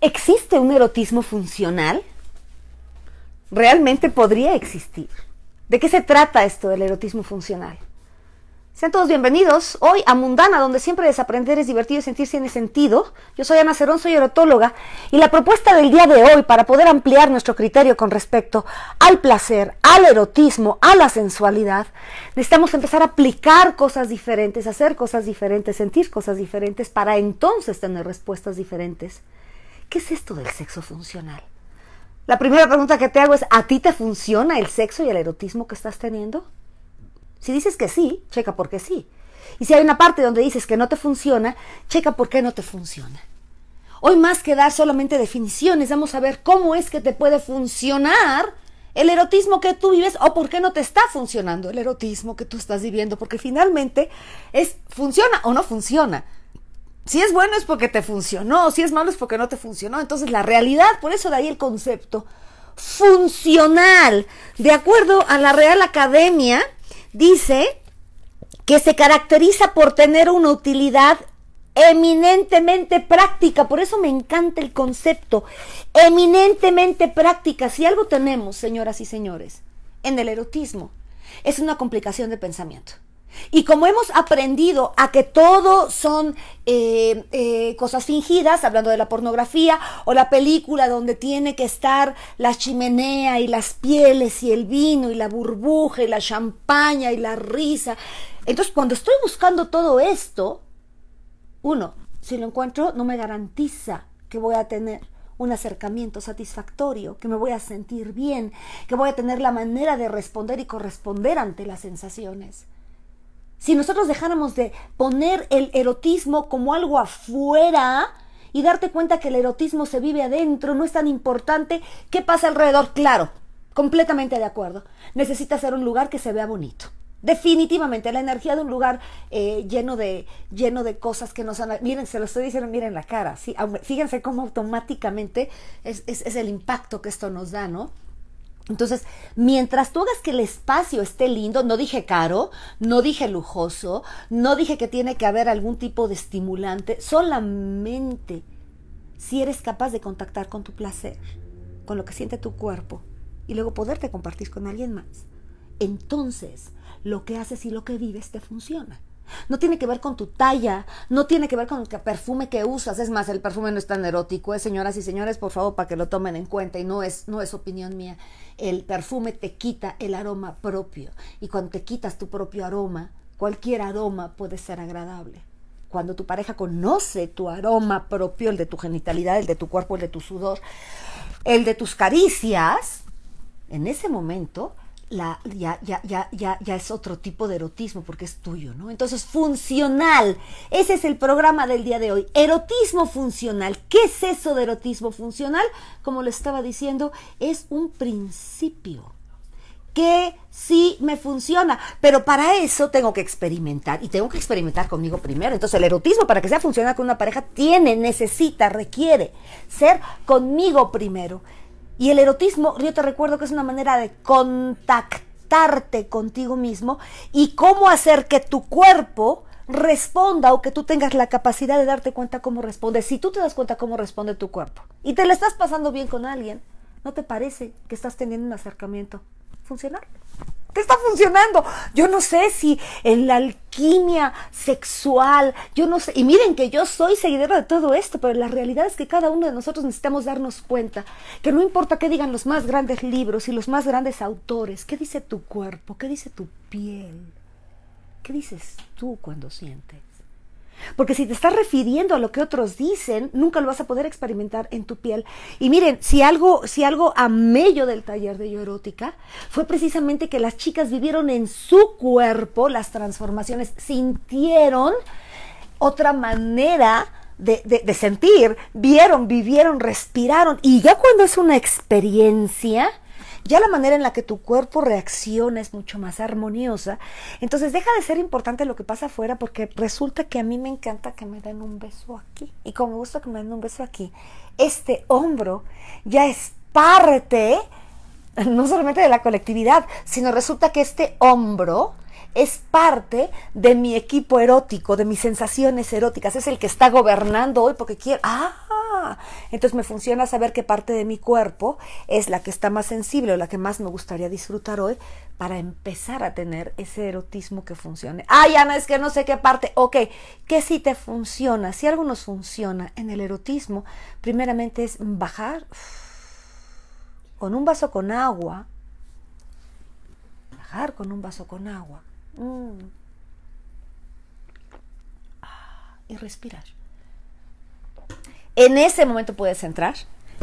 ¿Existe un erotismo funcional? Realmente podría existir. ¿De qué se trata esto del erotismo funcional? Sean todos bienvenidos hoy a Mundana, donde siempre desaprender es divertido y si tiene sentido. Yo soy Ana Cerón, soy erotóloga, y la propuesta del día de hoy para poder ampliar nuestro criterio con respecto al placer, al erotismo, a la sensualidad, necesitamos empezar a aplicar cosas diferentes, hacer cosas diferentes, sentir cosas diferentes, para entonces tener respuestas diferentes ¿Qué es esto del sexo funcional? La primera pregunta que te hago es, ¿a ti te funciona el sexo y el erotismo que estás teniendo? Si dices que sí, checa por qué sí. Y si hay una parte donde dices que no te funciona, checa por qué no te funciona. Hoy más que dar solamente definiciones, vamos a ver cómo es que te puede funcionar el erotismo que tú vives o por qué no te está funcionando el erotismo que tú estás viviendo, porque finalmente es funciona o no funciona si es bueno es porque te funcionó, si es malo es porque no te funcionó. Entonces la realidad, por eso de ahí el concepto funcional, de acuerdo a la Real Academia, dice que se caracteriza por tener una utilidad eminentemente práctica, por eso me encanta el concepto, eminentemente práctica, si algo tenemos, señoras y señores, en el erotismo, es una complicación de pensamiento. Y como hemos aprendido a que todo son eh, eh, cosas fingidas, hablando de la pornografía o la película donde tiene que estar la chimenea y las pieles y el vino y la burbuja y la champaña y la risa. Entonces, cuando estoy buscando todo esto, uno, si lo encuentro, no me garantiza que voy a tener un acercamiento satisfactorio, que me voy a sentir bien, que voy a tener la manera de responder y corresponder ante las sensaciones. Si nosotros dejáramos de poner el erotismo como algo afuera y darte cuenta que el erotismo se vive adentro, no es tan importante, ¿qué pasa alrededor? Claro, completamente de acuerdo. Necesita ser un lugar que se vea bonito. Definitivamente, la energía de un lugar eh, lleno, de, lleno de cosas que nos han... Miren, se lo estoy diciendo, miren la cara, ¿sí? fíjense cómo automáticamente es, es, es el impacto que esto nos da, ¿no? Entonces, mientras tú hagas que el espacio esté lindo, no dije caro, no dije lujoso, no dije que tiene que haber algún tipo de estimulante, solamente si eres capaz de contactar con tu placer, con lo que siente tu cuerpo y luego poderte compartir con alguien más, entonces lo que haces y lo que vives te funciona. No tiene que ver con tu talla, no tiene que ver con el perfume que usas. Es más, el perfume no es tan erótico, ¿eh? señoras y señores, por favor, para que lo tomen en cuenta y no es, no es opinión mía. El perfume te quita el aroma propio y cuando te quitas tu propio aroma, cualquier aroma puede ser agradable. Cuando tu pareja conoce tu aroma propio, el de tu genitalidad, el de tu cuerpo, el de tu sudor, el de tus caricias, en ese momento ya, ya, ya, ya, ya es otro tipo de erotismo porque es tuyo, ¿no? Entonces, funcional. Ese es el programa del día de hoy. Erotismo funcional. ¿Qué es eso de erotismo funcional? Como le estaba diciendo, es un principio que sí me funciona. Pero para eso tengo que experimentar y tengo que experimentar conmigo primero. Entonces el erotismo para que sea funcional con una pareja tiene, necesita, requiere ser conmigo primero. Y el erotismo, yo te recuerdo que es una manera de contactarte contigo mismo y cómo hacer que tu cuerpo responda o que tú tengas la capacidad de darte cuenta cómo responde. Si tú te das cuenta cómo responde tu cuerpo y te lo estás pasando bien con alguien, ¿no te parece que estás teniendo un acercamiento funcional? está funcionando. Yo no sé si en la alquimia sexual, yo no sé, y miren que yo soy seguidora de todo esto, pero la realidad es que cada uno de nosotros necesitamos darnos cuenta que no importa qué digan los más grandes libros y los más grandes autores, qué dice tu cuerpo, qué dice tu piel, qué dices tú cuando sientes. Porque si te estás refiriendo a lo que otros dicen, nunca lo vas a poder experimentar en tu piel. Y miren, si algo, si algo a medio del taller de Yo Erótica fue precisamente que las chicas vivieron en su cuerpo las transformaciones, sintieron otra manera de sentir, vieron, vivieron, respiraron. Y ya cuando es una experiencia, ya la manera en la que tu cuerpo reacciona es mucho más armoniosa. Entonces deja de ser importante lo que pasa afuera porque resulta que a mí me encanta que me den un beso aquí. Y como me gusta que me den un beso aquí, este hombro ya es parte, no solamente de la colectividad, sino resulta que este hombro es parte de mi equipo erótico, de mis sensaciones eróticas, es el que está gobernando hoy porque quiere, ah, entonces me funciona saber qué parte de mi cuerpo es la que está más sensible o la que más me gustaría disfrutar hoy para empezar a tener ese erotismo que funcione. Ay, Ana, es que no sé qué parte, ok, ¿qué si te funciona, si algo nos funciona en el erotismo, primeramente es bajar con un vaso con agua, bajar con un vaso con agua Mm. Ah, y respirar. En ese momento puedes entrar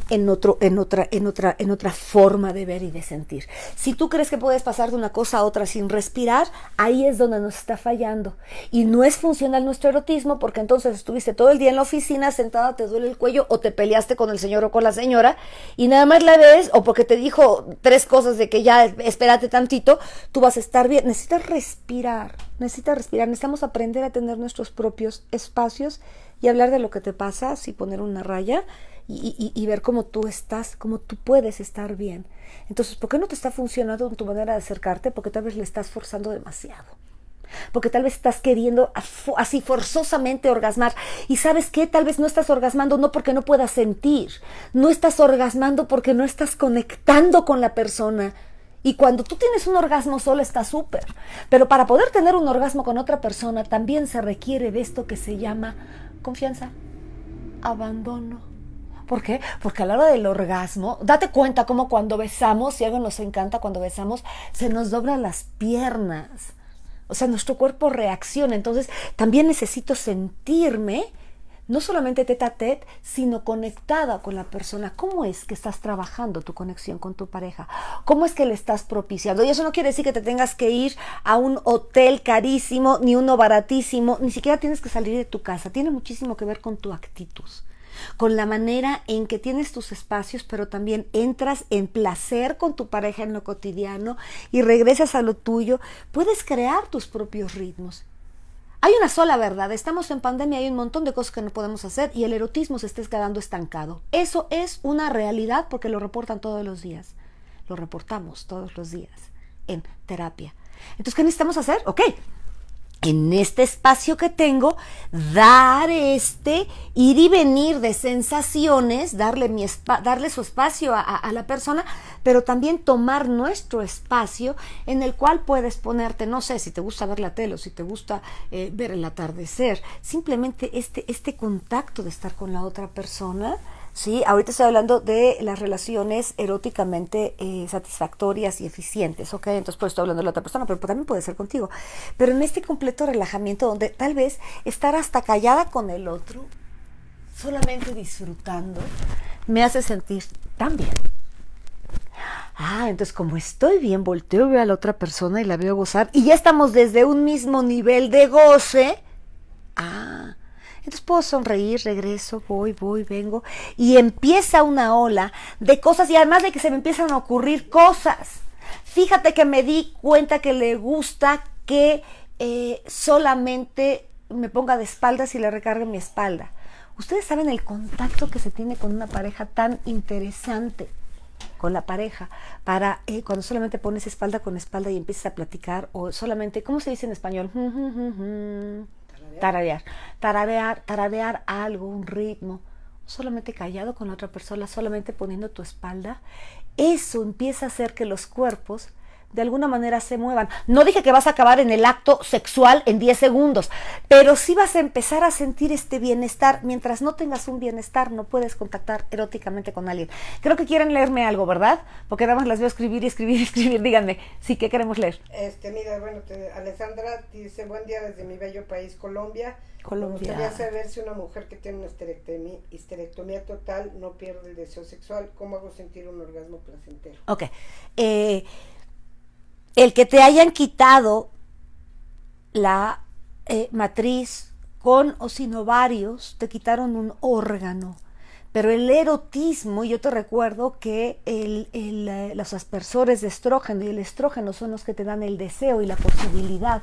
en, otro, en, otra, en, otra, en otra forma de ver y de sentir. Si tú crees que puedes pasar de una cosa a otra sin respirar, ahí es donde nos está fallando. Y no es funcional nuestro erotismo porque entonces estuviste todo el día en la oficina sentada, te duele el cuello o te peleaste con el señor o con la señora y nada más la ves o porque te dijo tres cosas de que ya espérate tantito, tú vas a estar bien. Necesitas respirar, necesitas respirar, necesitamos aprender a tener nuestros propios espacios y hablar de lo que te pasa, si poner una raya y, ver cómo tú estás, cómo tú puedes estar bien. Entonces, ¿por qué no te está funcionando en tu manera de acercarte? Porque tal vez le estás forzando demasiado. Porque tal vez estás queriendo así forzosamente orgasmar. Y sabes qué, tal vez no estás orgasmando no porque no puedas sentir, no estás orgasmando porque no estás conectando con la persona. Y cuando tú tienes un orgasmo solo está súper. Pero para poder tener un orgasmo con otra persona también se requiere de esto que se llama confianza, abandono ¿Por qué? Porque a la hora del orgasmo, date cuenta como cuando besamos, si algo nos encanta cuando besamos, se nos doblan las piernas. O sea, nuestro cuerpo reacciona. Entonces, también necesito sentirme no solamente tete a tete, sino conectada con la persona. ¿Cómo es que estás trabajando tu conexión con tu pareja? ¿Cómo es que le estás propiciando? Y eso no quiere decir que te tengas que ir a un hotel carísimo, ni uno baratísimo, ni siquiera tienes que salir de tu casa. Tiene muchísimo que ver con tu actitud con la manera en que tienes tus espacios, pero también entras en placer con tu pareja en lo cotidiano y regresas a lo tuyo, puedes crear tus propios ritmos. Hay una sola verdad, estamos en pandemia, hay un montón de cosas que no podemos hacer y el erotismo se está quedando estancado. Eso es una realidad porque lo reportan todos los días. Lo reportamos todos los días en terapia. Entonces, ¿qué necesitamos hacer? Ok, en este espacio que tengo, dar este ir y venir de sensaciones, darle, mi darle su espacio a, la persona, pero también tomar nuestro espacio en el cual puedes ponerte, no sé, si te gusta ver la tele o si te gusta eh, ver el atardecer, simplemente este, este contacto de estar con la otra persona ¿sí? Ahorita estoy hablando de las relaciones eróticamente eh, satisfactorias y eficientes, ¿ok? Entonces, pues estoy hablando de la otra persona, pero también puede ser contigo. Pero en este completo relajamiento donde tal vez estar hasta callada con el otro, solamente disfrutando, me hace sentir tan bien. Ah, entonces como estoy bien, volteo, veo a la otra persona y la veo gozar y ya estamos desde un mismo nivel de goce. Ah, entonces puedo sonreír, regreso, voy, voy, vengo. Y empieza una ola de cosas y además de que se me empiezan a ocurrir cosas. Fíjate que me di cuenta que le gusta que eh, solamente me ponga de espaldas y le recargue mi espalda. Ustedes saben el contacto que se tiene con una pareja tan interesante con la pareja para eh, cuando solamente pones espalda con espalda y empiezas a platicar o solamente, ¿cómo se dice en español? Tararear. Tararear, tararear algo, un ritmo, solamente callado con la otra persona, solamente poniendo tu espalda. Eso empieza a hacer que los cuerpos de alguna manera se muevan. No dije que vas a acabar en el acto sexual en 10 segundos, pero sí vas a empezar a sentir este bienestar. Mientras no tengas un bienestar, no puedes contactar eróticamente con alguien. Creo que quieren leerme algo, ¿verdad? Porque nada las veo escribir y escribir y escribir. Díganme, sí, ¿qué queremos leer? Este, mira, bueno, Alessandra dice, buen día desde mi bello país, Colombia. Colombia. Me gustaría saber si una mujer que tiene una histerectomía, total no pierde el deseo sexual, ¿cómo hago sentir un orgasmo placentero? Ok. Eh, el que te hayan quitado la eh, matriz con o sin ovarios, te quitaron un órgano. Pero el erotismo, yo te recuerdo que el, eh, los aspersores de estrógeno y el estrógeno son los que te dan el deseo y la posibilidad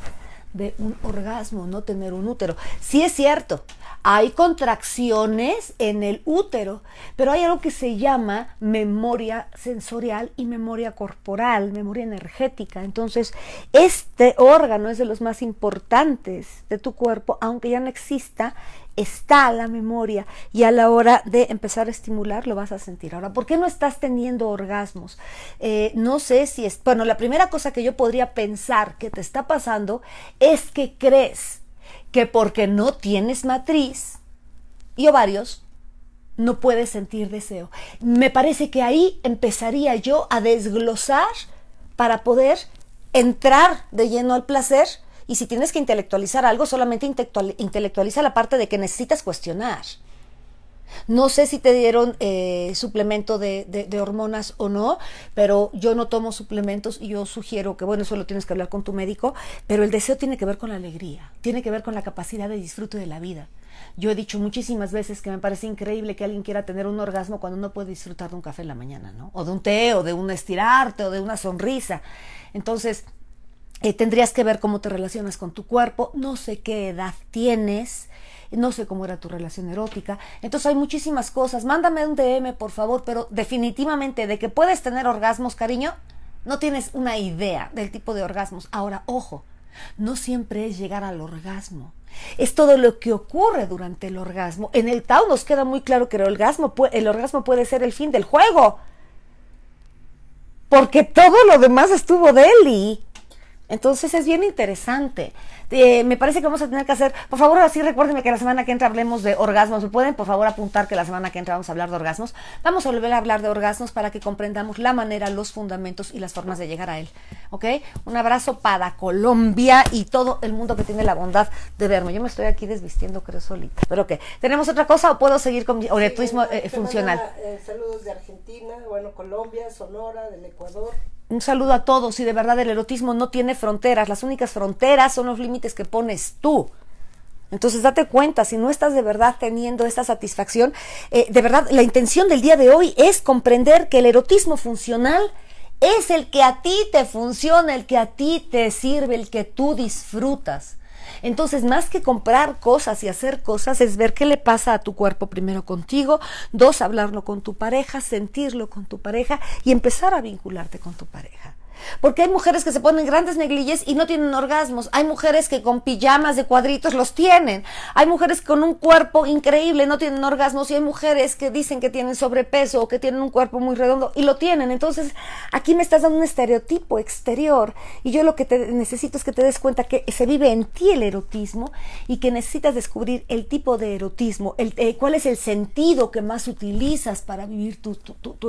de un orgasmo, no tener un útero. Sí es cierto, hay contracciones en el útero, pero hay algo que se llama memoria sensorial y memoria corporal, memoria energética. Entonces, este órgano es de los más importantes de tu cuerpo, aunque ya no exista está la memoria y a la hora de empezar a estimular lo vas a sentir. Ahora, ¿por qué no estás teniendo orgasmos? Eh, no sé si es, bueno, la primera cosa que yo podría pensar que te está pasando es que crees que porque no tienes matriz y ovarios, no puedes sentir deseo. Me parece que ahí empezaría yo a desglosar para poder entrar de lleno al placer y si tienes que intelectualizar algo, solamente intelectualiza la parte de que necesitas cuestionar. No sé si te dieron eh, suplemento de, hormonas o no, pero yo no tomo suplementos y yo sugiero que, bueno, eso lo tienes que hablar con tu médico, pero el deseo tiene que ver con la alegría, tiene que ver con la capacidad de disfrute de la vida. Yo he dicho muchísimas veces que me parece increíble que alguien quiera tener un orgasmo cuando no puede disfrutar de un café en la mañana, ¿no? O de un té, o de un estirarte, o de una sonrisa. Entonces, eh, tendrías que ver cómo te relacionas con tu cuerpo, no sé qué edad tienes, no sé cómo era tu relación erótica. Entonces hay muchísimas cosas. Mándame un DM, por favor, pero definitivamente de que puedes tener orgasmos, cariño, no tienes una idea del tipo de orgasmos. Ahora, ojo, no siempre es llegar al orgasmo. Es todo lo que ocurre durante el orgasmo. En el Tao nos queda muy claro que el orgasmo, el orgasmo puede ser el fin del juego. Porque todo lo demás estuvo de él y entonces es bien interesante. Este, me parece que vamos a tener que hacer, por favor, así recuérdenme que la semana que entra hablemos de orgasmos. ¿Me pueden, por favor, apuntar que la semana que entra vamos a hablar de orgasmos? Vamos a volver a hablar de orgasmos para que comprendamos la manera, los fundamentos y las formas de llegar a él. ¿Ok? Un abrazo para Colombia y todo el mundo que tiene la bondad de verme. Yo me estoy aquí desvistiendo, creo, solita. Pero que, ¿tenemos otra cosa o puedo seguir con mi eh, eh, funcional? Eh, saludos de Argentina, bueno, Colombia, Sonora, del Ecuador. Un saludo a todos y de verdad el erotismo no tiene fronteras. Las únicas fronteras son los límites que pones tú. Entonces date cuenta, si no estás de verdad teniendo esta satisfacción, eh, de verdad la intención del día de hoy es comprender que el erotismo funcional es el que a ti te funciona, el que a ti te sirve, el que tú disfrutas. Entonces, más que comprar cosas y hacer cosas, es ver qué le pasa a tu cuerpo primero contigo, dos, hablarlo con tu pareja, sentirlo con tu pareja y empezar a vincularte con tu pareja. Porque hay mujeres que se ponen grandes negligés y no tienen orgasmos. Hay mujeres que con pijamas de cuadritos los tienen. Hay mujeres con un cuerpo increíble no tienen orgasmos. Y hay mujeres que dicen que tienen sobrepeso o que tienen un cuerpo muy redondo y lo tienen. Entonces, aquí me estás dando un estereotipo exterior. Y yo lo que te necesito es que te des cuenta que se vive en ti el erotismo y que necesitas descubrir el tipo de erotismo, eh, cuál es el sentido que más utilizas para vivir tu,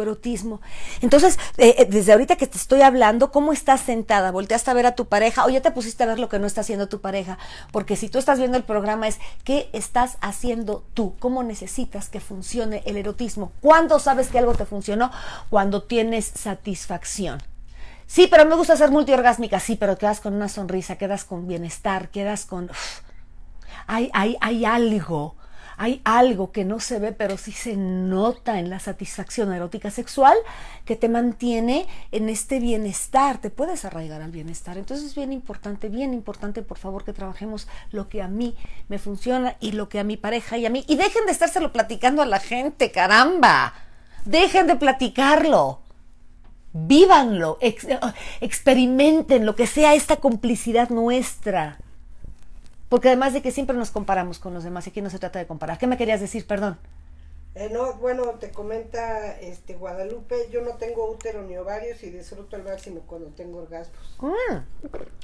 erotismo. Entonces, eh, eh, desde ahorita que te estoy hablando, cómo estás sentada, volteaste a ver a tu pareja o ya te pusiste a ver lo que no está haciendo tu pareja, porque si tú estás viendo el programa es qué estás haciendo tú, cómo necesitas que funcione el erotismo, cuándo sabes que algo te funcionó, cuando tienes satisfacción. Sí, pero me gusta ser multiorgásmica, sí, pero quedas con una sonrisa, quedas con bienestar, quedas con... hay, hay algo hay algo que no se ve, pero sí se nota en la satisfacción erótica sexual que te mantiene en este bienestar, te puedes arraigar al bienestar. Entonces es bien importante, bien importante, por favor, que trabajemos lo que a mí me funciona y lo que a mi pareja y a mí. Y dejen de estárselo platicando a la gente, caramba. Dejen de platicarlo vívanlo, eh, experimenten lo que sea esta complicidad nuestra. Porque además de que siempre nos comparamos con los demás, aquí no se trata de comparar. ¿Qué me querías decir? Perdón. Eh, no, bueno, te comenta este Guadalupe, yo no tengo útero ni ovarios y disfruto el máximo cuando tengo orgasmos. Ah,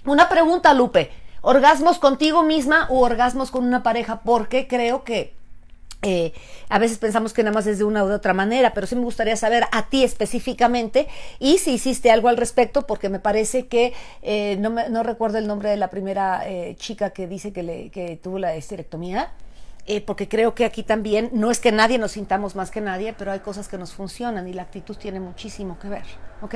una pregunta, Lupe. ¿Orgasmos contigo misma o orgasmos con una pareja? Porque creo que eh, a veces pensamos que nada más es de una u otra manera, pero sí me gustaría saber a ti específicamente y si hiciste algo al respecto, porque me parece que eh, no, recuerdo el nombre de la primera eh, chica que dice que, tuvo la esterectomía, porque creo que aquí también no es que nadie nos sintamos más que nadie, pero hay cosas que nos funcionan y la actitud tiene muchísimo que ver. ¿Ok?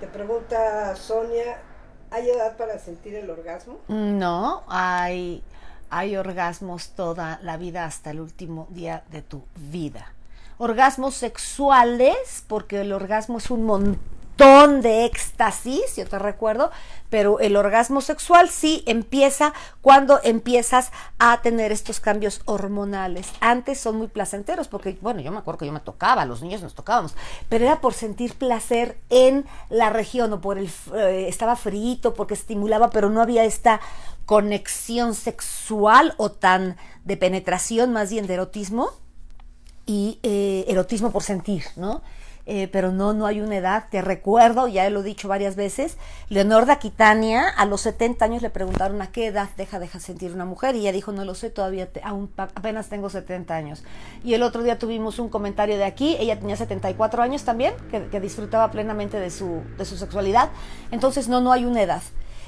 Te pregunta Sonia, ¿hay edad para sentir el orgasmo? Mm, no, hay hay orgasmos toda la vida hasta el último día de tu vida. Orgasmos sexuales, porque el orgasmo es un montón de éxtasis, yo te recuerdo, pero el orgasmo sexual sí empieza cuando empiezas a tener estos cambios hormonales. Antes son muy placenteros, porque bueno, yo me acuerdo que yo me tocaba, los niños nos tocábamos, pero era por sentir placer en la región o por el eh, estaba frito, porque estimulaba, pero no había esta conexión sexual o tan de penetración, más bien de erotismo, y eh, erotismo por sentir, ¿no? Eh, pero no, no hay una edad. Te recuerdo, ya lo he dicho varias veces, Leonor de Aquitania a los 70 años le preguntaron a qué edad deja, deja sentir una mujer y ella dijo, no lo sé, todavía apenas tengo 70 años. Y el otro día tuvimos un comentario de aquí, ella tenía 74 años también, que, disfrutaba plenamente de su, de su sexualidad. Entonces, no, no hay una edad.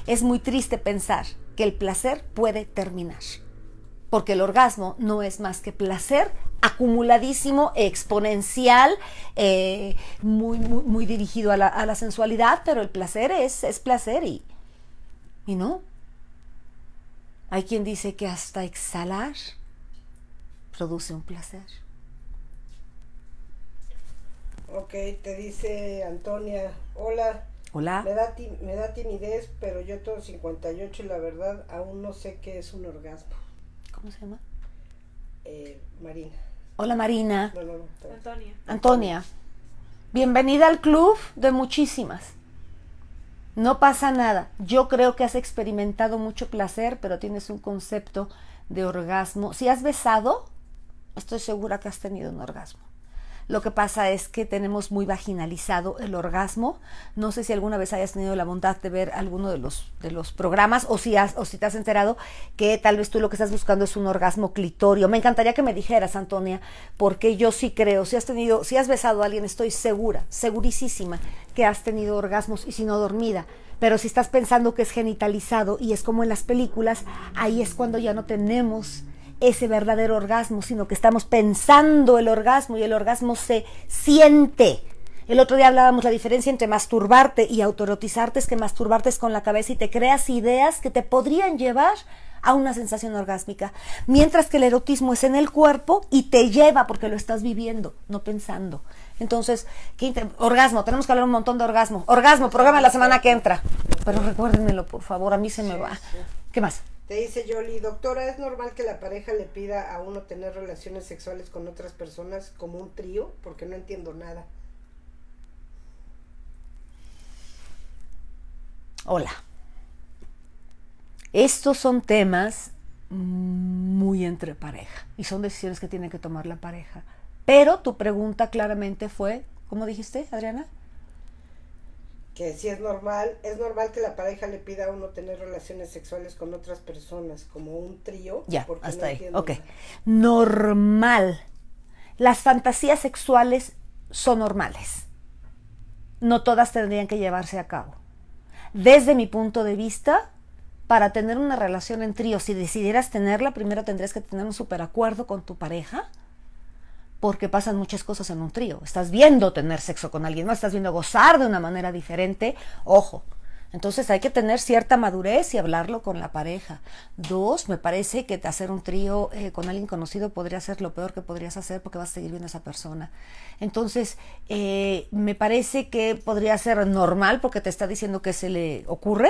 Es muy triste pensar que el placer puede terminar, porque el orgasmo no es más que placer acumuladísimo, exponencial, eh, muy, muy, dirigido a la, sensualidad, pero el placer es, es placer y, y no. Hay quien dice que hasta exhalar produce un placer. Ok, te dice Antonia, hola, Hola. Me da, me timidez, pero yo tengo 58 y la verdad aún no sé qué es un orgasmo. ¿Cómo se llama? Eh, Marina. Hola Marina. Antonia. Antonia. Bienvenida al club de muchísimas. No pasa nada. Yo creo que has experimentado mucho placer, pero tienes un concepto de orgasmo. Si has besado, estoy segura que has tenido un orgasmo. Lo que pasa es que tenemos muy vaginalizado el orgasmo. No sé si alguna vez hayas tenido la bondad de ver alguno de los, de los programas o si, has, o si te has enterado que tal vez tú lo que estás buscando es un orgasmo clitorio. Me encantaría que me dijeras, Antonia, porque yo sí creo, si has tenido, si has besado a alguien, estoy segura, segurísima que has tenido orgasmos y si no dormida pero si estás pensando que es genitalizado y es como en las películas, ahí es cuando ya no tenemos ese verdadero orgasmo, sino que estamos pensando el orgasmo y el orgasmo se siente. El otro día hablábamos la diferencia entre masturbarte y autorotizarte es que masturbarte es con la cabeza y te creas ideas que te podrían llevar a una sensación orgásmica, mientras que el erotismo es en el cuerpo y te lleva porque lo estás viviendo, no pensando. Entonces, orgasmo, tenemos que hablar un montón de orgasmo. Orgasmo, programa la semana que entra. Pero recuérdenmelo, por favor, a mí se me va. ¿Qué más? Te dice Jolie, doctora, ¿es normal que la pareja le pida a uno tener relaciones sexuales con otras personas como un trío? Porque no entiendo nada. Hola. Estos son temas muy entre pareja y son decisiones que tiene que tomar la pareja. Pero tu pregunta claramente fue, ¿cómo dijiste, Adriana? que si es normal, es normal que la pareja le pida a uno tener relaciones sexuales con otras personas, como un trío. Ya, hasta ahí. Ok. Normal. Las fantasías sexuales son normales. No todas tendrían que llevarse a cabo. Desde mi punto de vista, para tener una relación en trío, si decidieras tenerla, primero tendrías que tener un superacuerdo con tu pareja porque pasan muchas cosas en un trío. Estás viendo tener sexo con alguien, no estás viendo gozar de una manera diferente. Ojo. Entonces hay que tener cierta madurez y hablarlo con la pareja. Dos, me parece que hacer un trío eh, con alguien conocido podría ser lo peor que podrías hacer porque vas a seguir viendo a esa persona. Entonces, eh, me parece que podría ser normal porque te está diciendo que se le ocurre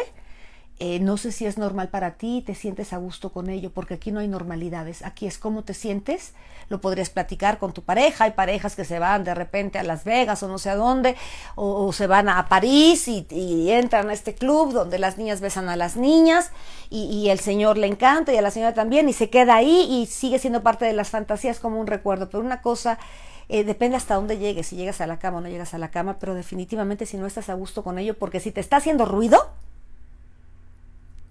eh, no sé si es normal para ti, te sientes a gusto con ello, porque aquí no hay normalidades, aquí es cómo te sientes, lo podrías platicar con tu pareja, hay parejas que se van de repente a Las Vegas o no sé a dónde, o, se van a París y, entran a este club donde las niñas besan a las niñas y, el señor le encanta y a la señora también y se queda ahí y sigue siendo parte de las fantasías como un recuerdo, pero una cosa... Eh, depende hasta dónde llegues, si llegas a la cama o no llegas a la cama, pero definitivamente si no estás a gusto con ello, porque si te está haciendo ruido,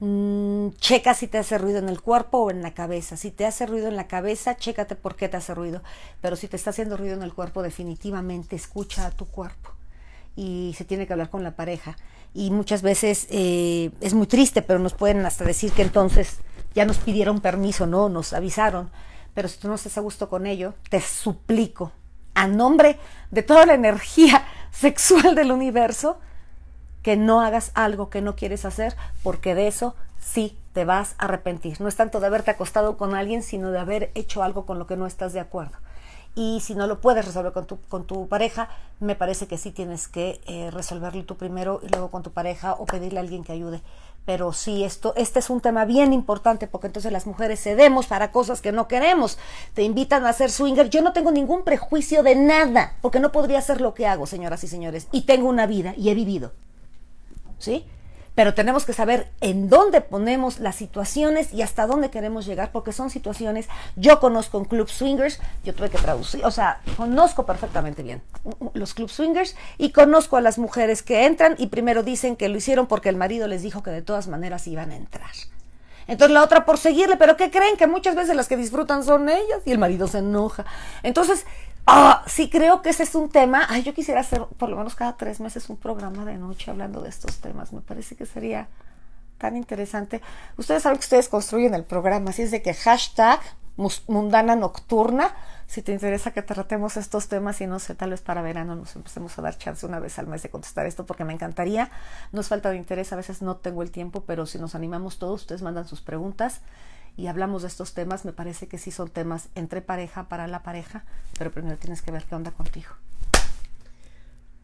Mm, checa si te hace ruido en el cuerpo o en la cabeza. Si te hace ruido en la cabeza, chécate por qué te hace ruido. Pero si te está haciendo ruido en el cuerpo, definitivamente escucha a tu cuerpo. Y se tiene que hablar con la pareja. Y muchas veces eh, es muy triste, pero nos pueden hasta decir que entonces ya nos pidieron permiso, no, nos avisaron. Pero si tú no estás a gusto con ello, te suplico, a nombre de toda la energía sexual del universo, que no hagas algo que no quieres hacer, porque de eso sí te vas a arrepentir. No es tanto de haberte acostado con alguien, sino de haber hecho algo con lo que no estás de acuerdo. Y si no lo puedes resolver con tu, con tu pareja, me parece que sí tienes que eh, resolverlo tú primero y luego con tu pareja o pedirle a alguien que ayude. Pero sí, esto, este es un tema bien importante porque entonces las mujeres cedemos para cosas que no queremos. Te invitan a hacer swinger. Yo no tengo ningún prejuicio de nada porque no podría hacer lo que hago, señoras y señores. Y tengo una vida y he vivido. ¿sí? Pero tenemos que saber en dónde ponemos las situaciones y hasta dónde queremos llegar, porque son situaciones, yo conozco un club swingers, yo tuve que traducir, o sea, conozco perfectamente bien los club swingers y conozco a las mujeres que entran y primero dicen que lo hicieron porque el marido les dijo que de todas maneras iban a entrar. Entonces la otra por seguirle, pero ¿qué creen? Que muchas veces las que disfrutan son ellas y el marido se enoja. Entonces, Ah, sí creo que ese es un tema. Ay, yo quisiera hacer por lo menos cada tres meses un programa de noche hablando de estos temas. Me parece que sería tan interesante. Ustedes saben que ustedes construyen el programa, así es de que hashtag mundana nocturna. Si te interesa que tratemos estos temas y no sé, tal vez para verano nos empecemos a dar chance una vez al mes de contestar esto porque me encantaría. No es falta de interés, a veces no tengo el tiempo, pero si nos animamos todos, ustedes mandan sus preguntas y hablamos de estos temas, me parece que sí son temas entre pareja, para la pareja, pero primero tienes que ver qué onda contigo.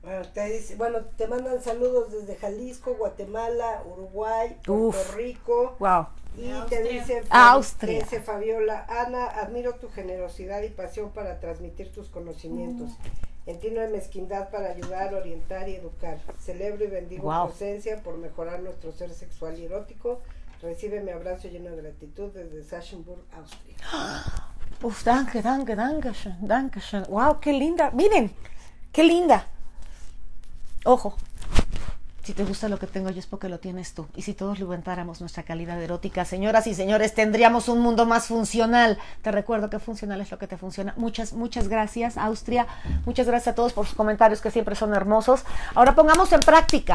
Bueno, te, dice, bueno, te mandan saludos desde Jalisco, Guatemala, Uruguay, Puerto Rico. Wow. Y te dice, Fabiola, Ana, admiro tu generosidad y pasión para transmitir tus conocimientos. Entiendo mm. En mezquindad para ayudar, orientar y educar. Celebro y bendigo tu ausencia por mejorar nuestro ser sexual y erótico Recibe mi abrazo lleno de gratitud desde Sachsenburg, Austria. Uf, danke, danke, danke, danke. Wow, qué linda. Miren, qué linda. Ojo, si te gusta lo que tengo yo es porque lo tienes tú. Y si todos levantáramos nuestra calidad erótica, señoras y señores, tendríamos un mundo más funcional. Te recuerdo que funcional es lo que te funciona. Muchas, muchas gracias, Austria. Muchas gracias a todos por sus comentarios que siempre son hermosos. Ahora pongamos en práctica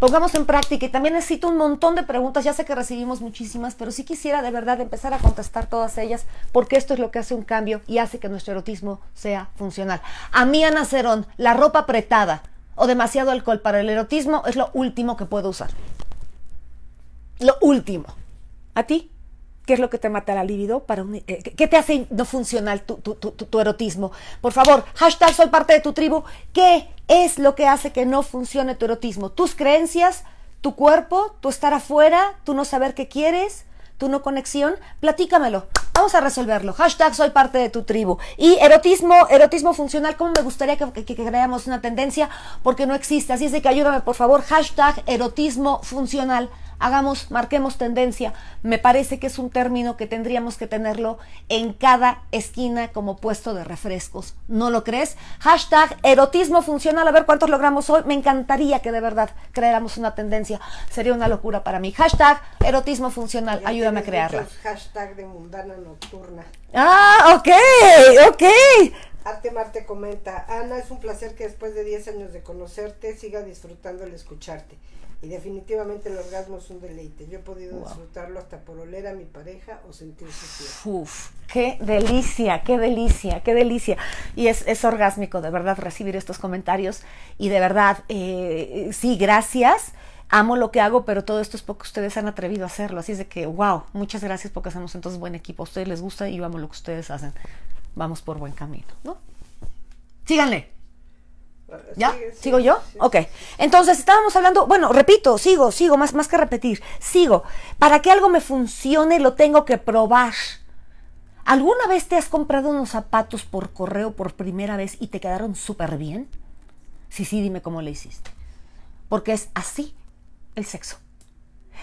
pongamos en práctica. Y también necesito un montón de preguntas, ya sé que recibimos muchísimas, pero sí quisiera de verdad empezar a contestar todas ellas, porque esto es lo que hace un cambio y hace que nuestro erotismo sea funcional. A mí, Ana Cerón, la ropa apretada o demasiado alcohol para el erotismo es lo último que puedo usar. Lo último. ¿A ti? qué es lo que te mata la libido, para eh, qué te hace no funcional tu, erotismo. Por favor, hashtag soy parte de tu tribu, ¿qué es lo que hace que no funcione tu erotismo? Tus creencias, tu cuerpo, tu estar afuera, tu no saber qué quieres, tu no conexión, platícamelo. Vamos a resolverlo. Hashtag soy parte de tu tribu. Y erotismo, erotismo funcional, ¿cómo me gustaría que, creamos creáramos una tendencia? Porque no existe. Así es de que ayúdame, por favor. Hashtag erotismo funcional hagamos, marquemos tendencia. Me parece que es un término que tendríamos que tenerlo en cada esquina como puesto de refrescos. ¿No lo crees? Hashtag erotismo funcional, a ver cuántos logramos hoy. Me encantaría que de verdad creáramos una tendencia. Sería una locura para mí. Hashtag erotismo funcional, ayúdame a crearla. Hashtag de mundana nocturna. Ah, ok, ok. Arte Marte comenta, Ana, es un placer que después de 10 años de conocerte siga disfrutando el escucharte. Y definitivamente el orgasmo es un deleite. Yo he podido disfrutarlo hasta por oler a mi pareja o sentir su piel. Uf, qué delicia, qué delicia, qué delicia. Y es, es orgásmico, de verdad, recibir estos comentarios. Y de verdad, eh, sí, gracias. Amo lo que hago, pero todo esto es porque ustedes han atrevido a hacerlo. Así es de que, wow, muchas gracias porque hacemos entonces buen equipo. A ustedes les gusta y vamos lo que ustedes hacen. Vamos por buen camino, ¿no? Síganle. ¿Ya? ¿Sigo yo? Ok. Entonces estábamos hablando, bueno, repito, sigo, sigo, más, más que repetir, sigo. Para que algo me funcione lo tengo que probar. ¿Alguna vez te has comprado unos zapatos por correo por primera vez y te quedaron súper bien? Sí, sí, dime cómo le hiciste. Porque es así el sexo.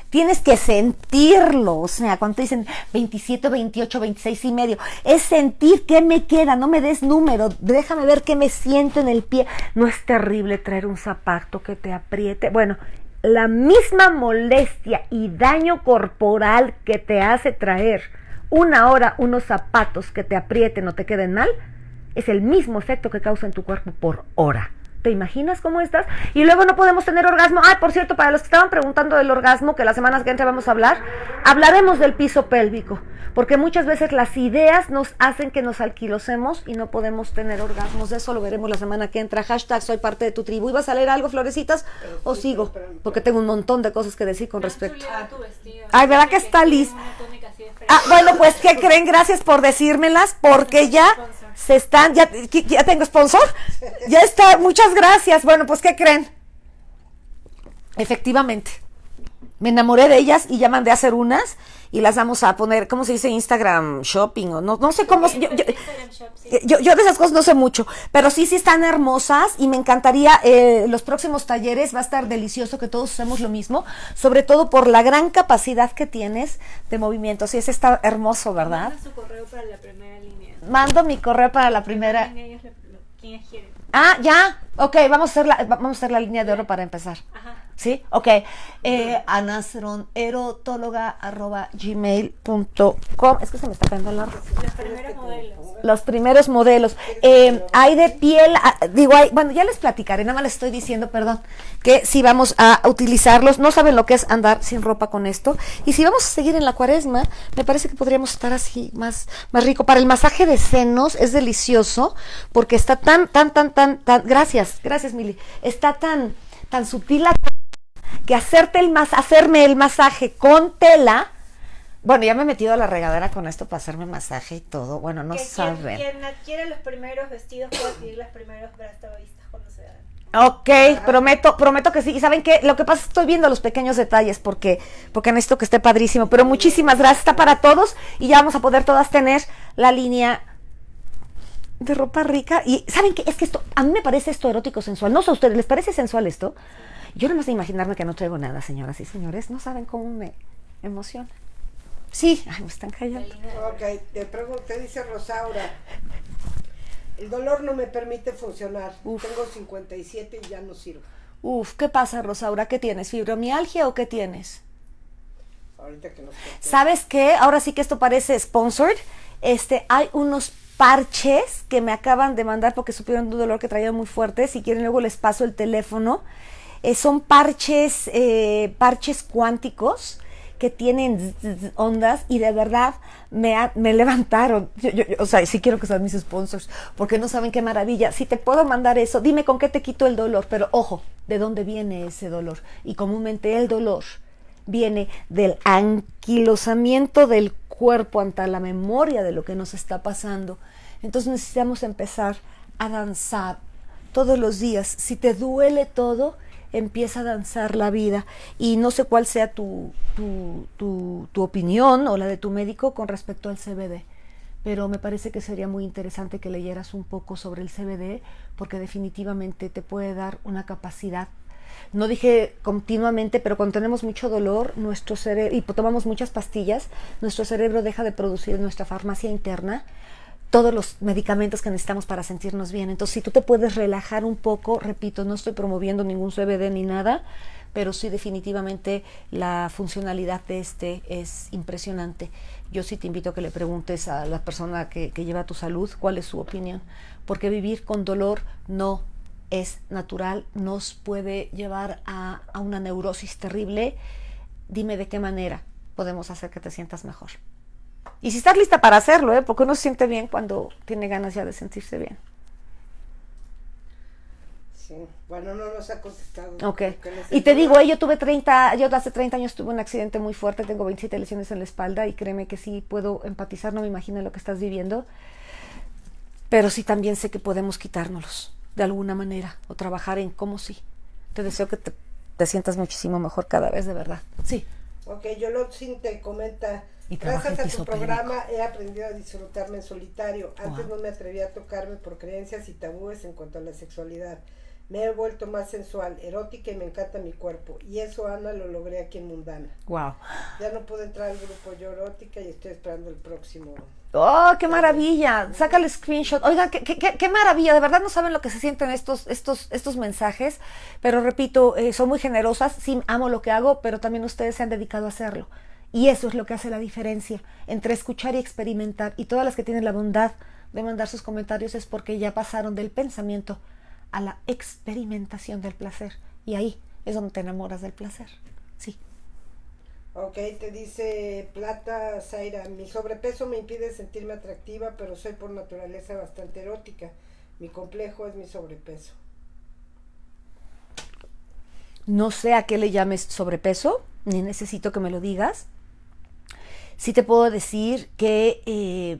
Tienes que sentirlo, o sea, cuando te dicen 27, 28, 26 y medio, es sentir qué me queda, no me des número, déjame ver qué me siento en el pie. No es terrible traer un zapato que te apriete. Bueno, la misma molestia y daño corporal que te hace traer una hora unos zapatos que te aprieten o te queden mal, es el mismo efecto que causa en tu cuerpo por hora. ¿Te imaginas cómo estás? Y luego no podemos tener orgasmo. Ah, por cierto, para los que estaban preguntando del orgasmo, que las semanas que entra vamos a hablar, hablaremos del piso pélvico, porque muchas veces las ideas nos hacen que nos alquilocemos y no podemos tener orgasmos. De eso lo veremos la semana que entra. Hashtag soy parte de tu tribu. ¿Ibas a salir algo, florecitas? ¿O sigo? Porque tengo un montón de cosas que decir con ah, respecto. Ay, ¿verdad que está listo? Ah, bueno, pues, ¿qué creen? Gracias por decírmelas, porque ya se están, ya, ya tengo sponsor, ya está, muchas gracias. Bueno, pues ¿qué creen? Efectivamente, me enamoré de ellas y ya mandé a hacer unas y las vamos a poner, ¿cómo se dice? Instagram Shopping o no, no sé cómo. Yo, yo, de esas cosas no sé mucho, pero sí, sí están hermosas y me encantaría eh, los próximos talleres, va a estar delicioso que todos usemos lo mismo, sobre todo por la gran capacidad que tienes de movimiento. Sí, ese está hermoso, ¿verdad? Mando mi correo para la primera. línea, Ah, ya. Ok, vamos a hacer la, vamos a hacer la línea de oro para empezar. ¿Sí? Ok. Eh, Es que se me está cayendo el Los primeros modelos. Los primeros modelos. Eh, hay de piel, digo, hay, bueno, ya les platicaré, nada más les estoy diciendo, perdón, que si vamos a utilizarlos, no saben lo que es andar sin ropa con esto. Y si vamos a seguir en la cuaresma, me parece que podríamos estar así más, más rico. Para el masaje de senos es delicioso porque está tan, tan, tan, tan, gracias, gracias Mili, está tan, tan sutil la que hacerte el mas hacerme el masaje con tela. Bueno, ya me he metido a la regadera con esto para hacerme masaje y todo. Bueno, no que saben. Quien, adquiere los primeros vestidos puede adquirir los primeros Ok, prometo, prometo que sí. Y saben que lo que pasa es que estoy viendo los pequeños detalles porque, porque necesito que esté padrísimo. Pero muchísimas gracias, está para todos y ya vamos a poder todas tener la línea de ropa rica. Y saben que es que esto, a mí me parece esto erótico sensual. No sé a ustedes, ¿les parece sensual esto? Yo no más de imaginarme que no traigo nada, señoras y señores, no saben cómo me emociona. Sí, ay, me están callando. Ok, te te dice Rosaura. El dolor no me permite funcionar. Tengo 57 y ya no sirvo. Uf, ¿qué pasa, Rosaura? ¿Qué tienes? ¿Fibromialgia o qué tienes? Ahorita que ¿Sabes qué? Ahora sí que esto parece sponsored. Este, hay unos parches que me acaban de mandar porque supieron un dolor que traía muy fuerte. Si quieren, luego les paso el teléfono. Eh, son parches, eh, parches cuánticos que tienen ondas y de verdad me, me levantaron. o sea, sí quiero que sean mis sponsors, porque no saben qué maravilla. Si te puedo mandar eso, dime con qué te quito el dolor, pero ojo, ¿de dónde viene ese dolor? Y comúnmente el dolor viene del anquilosamiento del cuerpo ante la memoria de lo que nos está pasando. Entonces necesitamos empezar a danzar todos los días. Si te duele todo, empieza a danzar la vida. Y no sé cuál sea tu, tu, tu, tu, opinión o la de tu médico con respecto al CBD, pero me parece que sería muy interesante que leyeras un poco sobre el CBD porque definitivamente te puede dar una capacidad. No dije continuamente, pero cuando tenemos mucho dolor nuestro cerebro, y tomamos muchas pastillas, nuestro cerebro deja de producir nuestra farmacia interna todos los medicamentos que necesitamos para sentirnos bien. Entonces, si tú te puedes relajar un poco, repito, no estoy promoviendo ningún CBD ni nada, pero sí definitivamente la funcionalidad de este es impresionante. Yo sí te invito a que le preguntes a la persona que, lleva tu salud cuál es su opinión, porque vivir con dolor no es natural, nos puede llevar a una neurosis terrible. Dime de qué manera podemos hacer que te sientas mejor. Y si estás lista para hacerlo, ¿eh? porque uno se siente bien cuando tiene ganas ya de sentirse bien. Sí. Bueno, no nos ha contestado. Ok. Y te digo, eh, yo tuve 30, yo hace 30 años tuve un accidente muy fuerte, tengo 27 lesiones en la espalda y créeme que sí puedo empatizar, no me imagino lo que estás viviendo, pero sí también sé que podemos quitárnoslos de alguna manera o trabajar en cómo sí. Te deseo que te sientas muchísimo mejor cada vez, de verdad. Sí. Ok, Yolotzin te comenta, y gracias a tu programa he aprendido a disfrutarme en solitario. Antes no me atrevía a tocarme por creencias y tabúes en cuanto a la sexualidad. Me he vuelto más sensual, erótica y me encanta mi cuerpo. Y eso, Ana, lo logré aquí en Mundana. Wow. Ya no pude entrar al grupo yo erótica y estoy esperando el próximo ¡Oh, qué maravilla! Saca el screenshot. Oiga, qué, maravilla. De verdad no saben lo que se sienten estos, estos, estos mensajes. Pero repito, eh, son muy generosas. Sí, amo lo que hago, pero también ustedes se han dedicado a hacerlo. Y eso es lo que hace la diferencia entre escuchar y experimentar. Y todas las que tienen la bondad de mandar sus comentarios es porque ya pasaron del pensamiento a la experimentación del placer. Y ahí es donde te enamoras del placer. Sí, Ok, te dice Plata Zaira, mi sobrepeso me impide sentirme atractiva, pero soy por naturaleza bastante erótica. Mi complejo es mi sobrepeso. No sé a qué le llames sobrepeso, ni necesito que me lo digas. Sí te puedo decir que eh,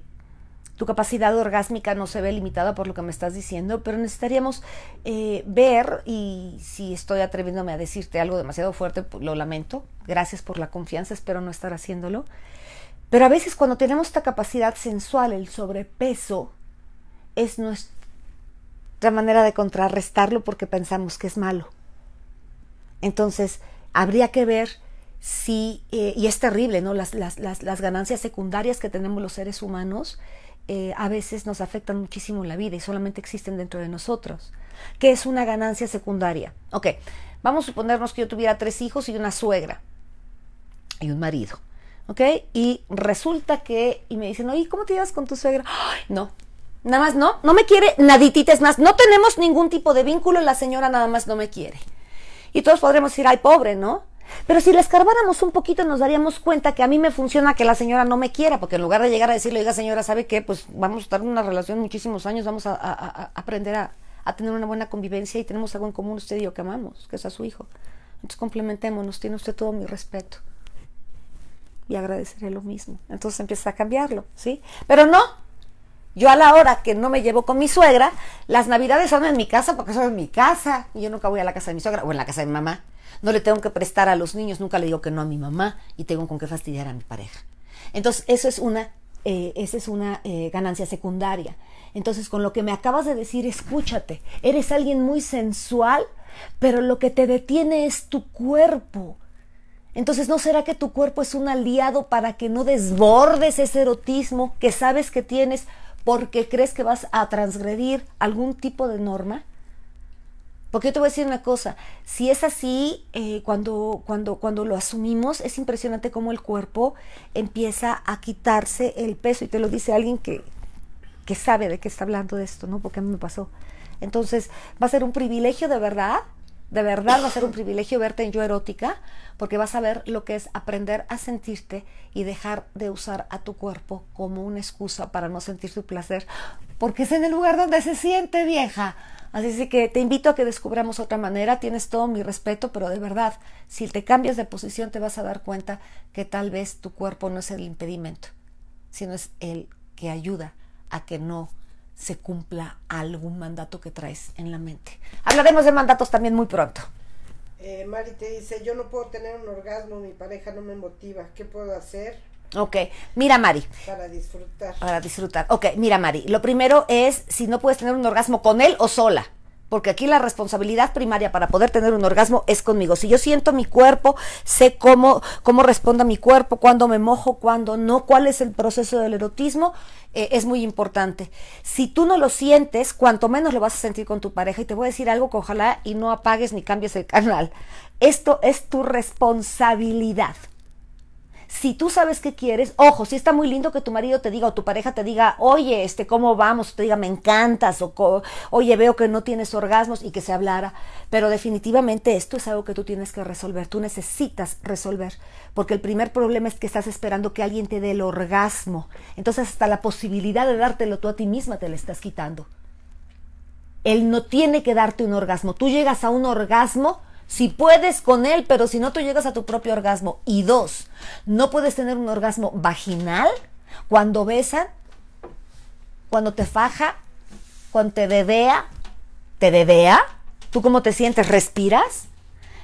tu capacidad orgásmica no se ve limitada por lo que me estás diciendo, pero necesitaríamos eh, ver, y si estoy atreviéndome a decirte algo demasiado fuerte, pues, lo lamento, gracias por la confianza, espero no estar haciéndolo, pero a veces cuando tenemos esta capacidad sensual, el sobrepeso es nuestra manera de contrarrestarlo porque pensamos que es malo. Entonces, habría que ver si, eh, y es terrible, ¿no? Las, las ganancias secundarias que tenemos los seres humanos eh, a veces nos afectan muchísimo la vida y solamente existen dentro de nosotros, que es una ganancia secundaria. Ok, vamos a suponernos que yo tuviera tres hijos y una suegra y un marido. ¿Ok? Y resulta que, y me dicen, oye, ¿cómo te llevas con tu suegra? Ay, no, nada más no, no me quiere nadititas más, no tenemos ningún tipo de vínculo, la señora nada más no me quiere. Y todos podremos decir, ay, pobre, ¿no? Pero si le escarbáramos un poquito nos daríamos cuenta que a mí me funciona que la señora no me quiera, porque en lugar de llegar a decirle, oiga señora, ¿sabe qué? Pues vamos a estar en una relación muchísimos años, vamos a, aprender a, a, tener una buena convivencia y tenemos algo en común usted y yo que amamos, que es a su hijo. Entonces complementémonos, tiene usted todo mi respeto. Y agradeceré lo mismo. Entonces empieza a cambiarlo, ¿sí? Pero no, yo a la hora que no me llevo con mi suegra, las navidades son en mi casa porque son en mi casa. Y yo nunca voy a la casa de mi suegra o en la casa de mi mamá. No le tengo que prestar a los niños, nunca le digo que no a mi mamá y tengo con qué fastidiar a mi pareja. Entonces, eso es una, eh, esa es una eh, ganancia secundaria. Entonces, con lo que me acabas de decir, escúchate, eres alguien muy sensual, pero lo que te detiene es tu cuerpo. Entonces, ¿no será que tu cuerpo es un aliado para que no desbordes ese erotismo que sabes que tienes porque crees que vas a transgredir algún tipo de norma? Porque yo te voy a decir una cosa, si es así, eh, cuando, cuando, cuando lo asumimos, es impresionante cómo el cuerpo empieza a quitarse el peso. Y te lo dice alguien que, sabe de qué está hablando de esto, ¿no? Porque a mí me pasó. Entonces, va a ser un privilegio de verdad de verdad va a ser un privilegio verte en Yo Erótica, porque vas a ver lo que es aprender a sentirte y dejar de usar a tu cuerpo como una excusa para no sentir tu placer, porque es en el lugar donde se siente vieja. Así que te invito a que descubramos otra manera, tienes todo mi respeto, pero de verdad, si te cambias de posición te vas a dar cuenta que tal vez tu cuerpo no es el impedimento, sino es el que ayuda a que no se cumpla algún mandato que traes en la mente. Hablaremos de mandatos también muy pronto. Eh, Mari te dice, yo no puedo tener un orgasmo, mi pareja no me motiva, ¿qué puedo hacer? Ok, mira Mari. Para disfrutar. Para disfrutar. Ok, mira Mari, lo primero es si no puedes tener un orgasmo con él o sola porque aquí la responsabilidad primaria para poder tener un orgasmo es conmigo. Si yo siento mi cuerpo, sé cómo, cómo responde a mi cuerpo, cuándo me mojo, cuándo no, cuál es el proceso del erotismo, eh, es muy importante. Si tú no lo sientes, cuanto menos lo vas a sentir con tu pareja. Y te voy a decir algo que ojalá y no apagues ni cambies el canal. Esto es tu responsabilidad si tú sabes qué quieres, ojo, si está muy lindo que tu marido te diga o tu pareja te diga, oye, este, ¿cómo vamos? te diga, me encantas, o oye, veo que no tienes orgasmos y que se hablara. Pero definitivamente esto es algo que tú tienes que resolver, tú necesitas resolver, porque el primer problema es que estás esperando que alguien te dé el orgasmo. Entonces hasta la posibilidad de dártelo tú a ti misma te le estás quitando. Él no tiene que darte un orgasmo. Tú llegas a un orgasmo si puedes con él, pero si no, tú llegas a tu propio orgasmo. Y dos, no puedes tener un orgasmo vaginal cuando besan, cuando te faja, cuando te bebea, ¿Te bebea. ¿Tú cómo te sientes? ¿Respiras?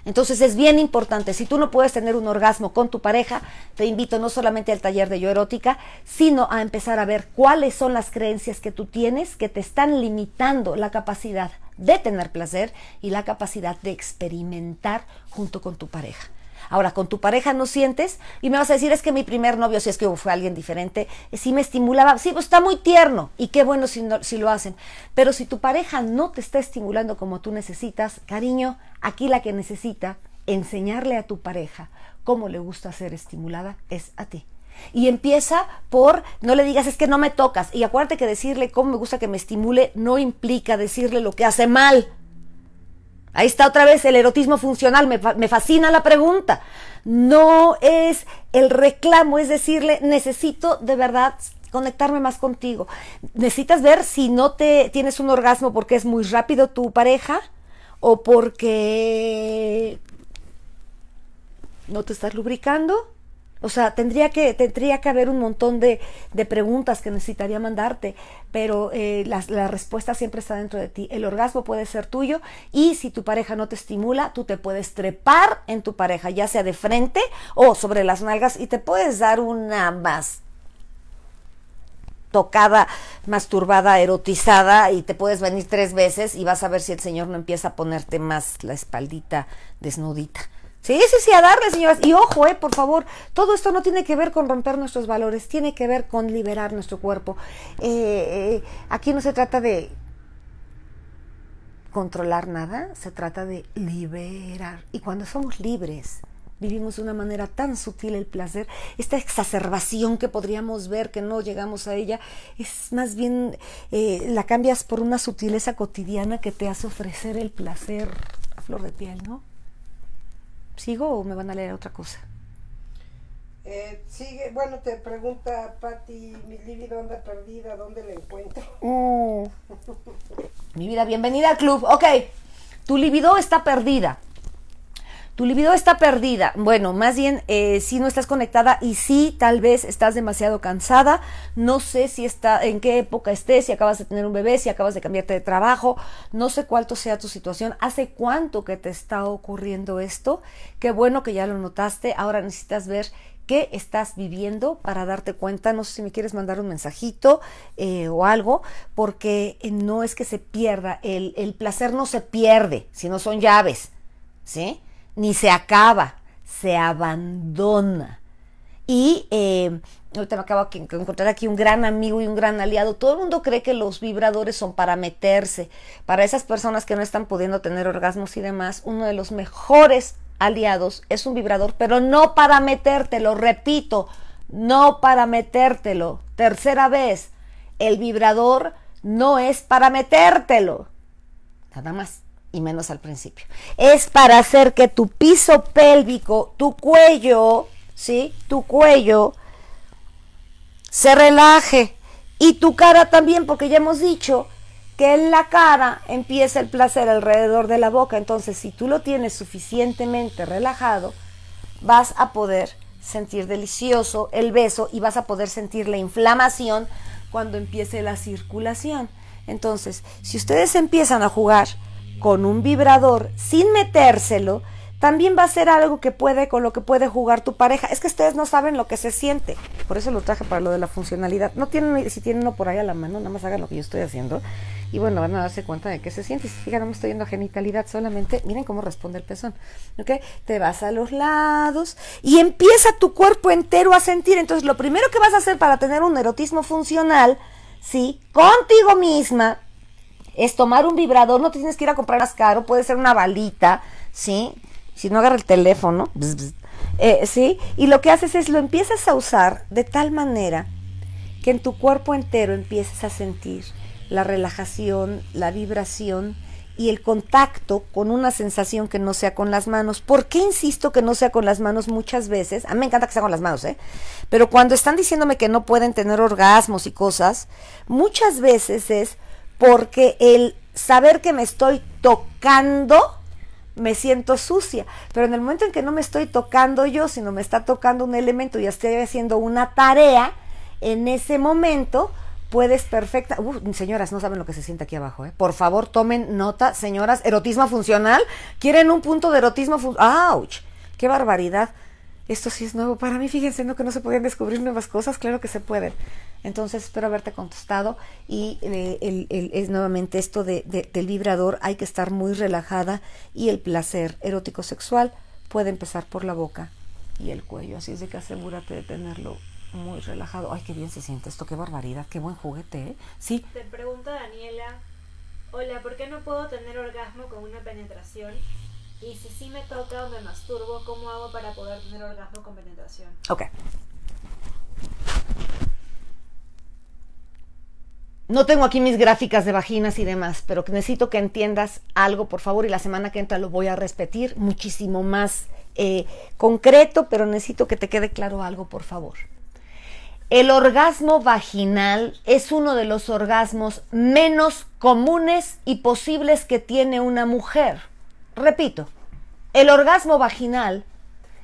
Entonces es bien importante, si tú no puedes tener un orgasmo con tu pareja, te invito no solamente al taller de yo erótica, sino a empezar a ver cuáles son las creencias que tú tienes que te están limitando la capacidad de tener placer y la capacidad de experimentar junto con tu pareja. Ahora, con tu pareja no sientes y me vas a decir, es que mi primer novio, si es que fue alguien diferente, eh, sí me estimulaba, sí, pues está muy tierno y qué bueno si, si lo hacen. Pero si tu pareja no te está estimulando como tú necesitas, cariño, aquí la que necesita enseñarle a tu pareja cómo le gusta ser estimulada es a ti. Y empieza por, no le digas, es que no me tocas. Y acuérdate que decirle cómo me gusta que me estimule no implica decirle lo que hace mal Ahí está otra vez el erotismo funcional, me, me, fascina la pregunta. No es el reclamo, es decirle, necesito de verdad conectarme más contigo. Necesitas ver si no te tienes un orgasmo porque es muy rápido tu pareja o porque no te estás lubricando o sea, tendría que, tendría que haber un montón de, de preguntas que necesitaría mandarte, pero eh, la, la, respuesta siempre está dentro de ti. El orgasmo puede ser tuyo y si tu pareja no te estimula, tú te puedes trepar en tu pareja, ya sea de frente o sobre las nalgas y te puedes dar una más tocada, masturbada, erotizada y te puedes venir tres veces y vas a ver si el Señor no empieza a ponerte más la espaldita desnudita. Sí, sí, sí, a darle, señoras. Y ojo, eh, por favor, todo esto no tiene que ver con romper nuestros valores, tiene que ver con liberar nuestro cuerpo. Eh, eh, aquí no se trata de controlar nada, se trata de liberar. Y cuando somos libres, vivimos de una manera tan sutil el placer, esta exacerbación que podríamos ver que no llegamos a ella, es más bien la cambias por una sutileza cotidiana que te hace ofrecer el placer a flor de piel, ¿no? ¿Sigo o me van a leer otra cosa? Eh, sigue, bueno, te pregunta Patti, mi libido anda perdida, ¿dónde la encuentro? Mm. mi vida, bienvenida al club. Ok, tu libido está perdida tu libido está perdida. Bueno, más bien eh, si no estás conectada y si tal vez estás demasiado cansada. No sé si está, en qué época estés, si acabas de tener un bebé, si acabas de cambiarte de trabajo. No sé cuánto sea tu situación. Hace cuánto que te está ocurriendo esto. Qué bueno que ya lo notaste. Ahora necesitas ver qué estás viviendo para darte cuenta. No sé si me quieres mandar un mensajito eh, o algo, porque eh, no es que se pierda. El, el placer no se pierde, sino son llaves. ¿Sí? ni se acaba, se abandona. Y eh, ahorita me acabo de encontrar aquí un gran amigo y un gran aliado. Todo el mundo cree que los vibradores son para meterse. Para esas personas que no están pudiendo tener orgasmos y demás, uno de los mejores aliados es un vibrador, pero no para metértelo, repito, no para metértelo. Tercera vez, el vibrador no es para metértelo. Nada más y menos al principio. Es para hacer que tu piso pélvico, tu cuello, ¿sí? Tu cuello se relaje y tu cara también, porque ya hemos dicho que en la cara empieza el placer alrededor de la boca. Entonces, si tú lo tienes suficientemente relajado, vas a poder sentir delicioso el beso y vas a poder sentir la inflamación cuando empiece la circulación. Entonces, si ustedes empiezan a jugar con un vibrador sin metérselo, también va a ser algo que puede, con lo que puede jugar tu pareja. Es que ustedes no saben lo que se siente. Por eso lo traje para lo de la funcionalidad. No tienen, si tienen uno por ahí a la mano, nada más hagan lo que yo estoy haciendo. Y bueno, van a darse cuenta de qué se siente. Si fijan, no me estoy yendo a genitalidad solamente. Miren cómo responde el pezón. ¿Ok? Te vas a los lados y empieza tu cuerpo entero a sentir. Entonces, lo primero que vas a hacer para tener un erotismo funcional, ¿sí? Contigo misma, es tomar un vibrador, no tienes que ir a comprar más caro, puede ser una balita, ¿sí? Si no agarra el teléfono, eh, ¿sí? Y lo que haces es lo empiezas a usar de tal manera que en tu cuerpo entero empieces a sentir la relajación, la vibración y el contacto con una sensación que no sea con las manos. ¿Por qué insisto que no sea con las manos muchas veces? A mí me encanta que sea con las manos, ¿eh? Pero cuando están diciéndome que no pueden tener orgasmos y cosas, muchas veces es porque el saber que me estoy tocando, me siento sucia. Pero en el momento en que no me estoy tocando yo, sino me está tocando un elemento y estoy haciendo una tarea, en ese momento puedes perfecta. señoras, no saben lo que se siente aquí abajo, ¿eh? Por favor, tomen nota, señoras. Erotismo funcional. ¿Quieren un punto de erotismo funcional? ¡Auch! ¡Qué barbaridad! esto sí es nuevo para mí, fíjense, ¿no? Que no se podían descubrir nuevas cosas, claro que se pueden. Entonces, espero haberte contestado y eh, es nuevamente esto de, del vibrador, hay que estar muy relajada y el placer erótico sexual puede empezar por la boca y el cuello, así es de que asegúrate de tenerlo muy relajado. Ay, qué bien se siente esto, qué barbaridad, qué buen juguete, ¿eh? Sí. Te pregunta Daniela, hola, ¿por qué no puedo tener orgasmo con una penetración? Y si sí me toca o me masturbo, ¿cómo hago para poder tener orgasmo con penetración? Ok. No tengo aquí mis gráficas de vaginas y demás, pero necesito que entiendas algo, por favor, y la semana que entra lo voy a repetir muchísimo más eh, concreto, pero necesito que te quede claro algo, por favor. El orgasmo vaginal es uno de los orgasmos menos comunes y posibles que tiene una mujer. Repito, el orgasmo vaginal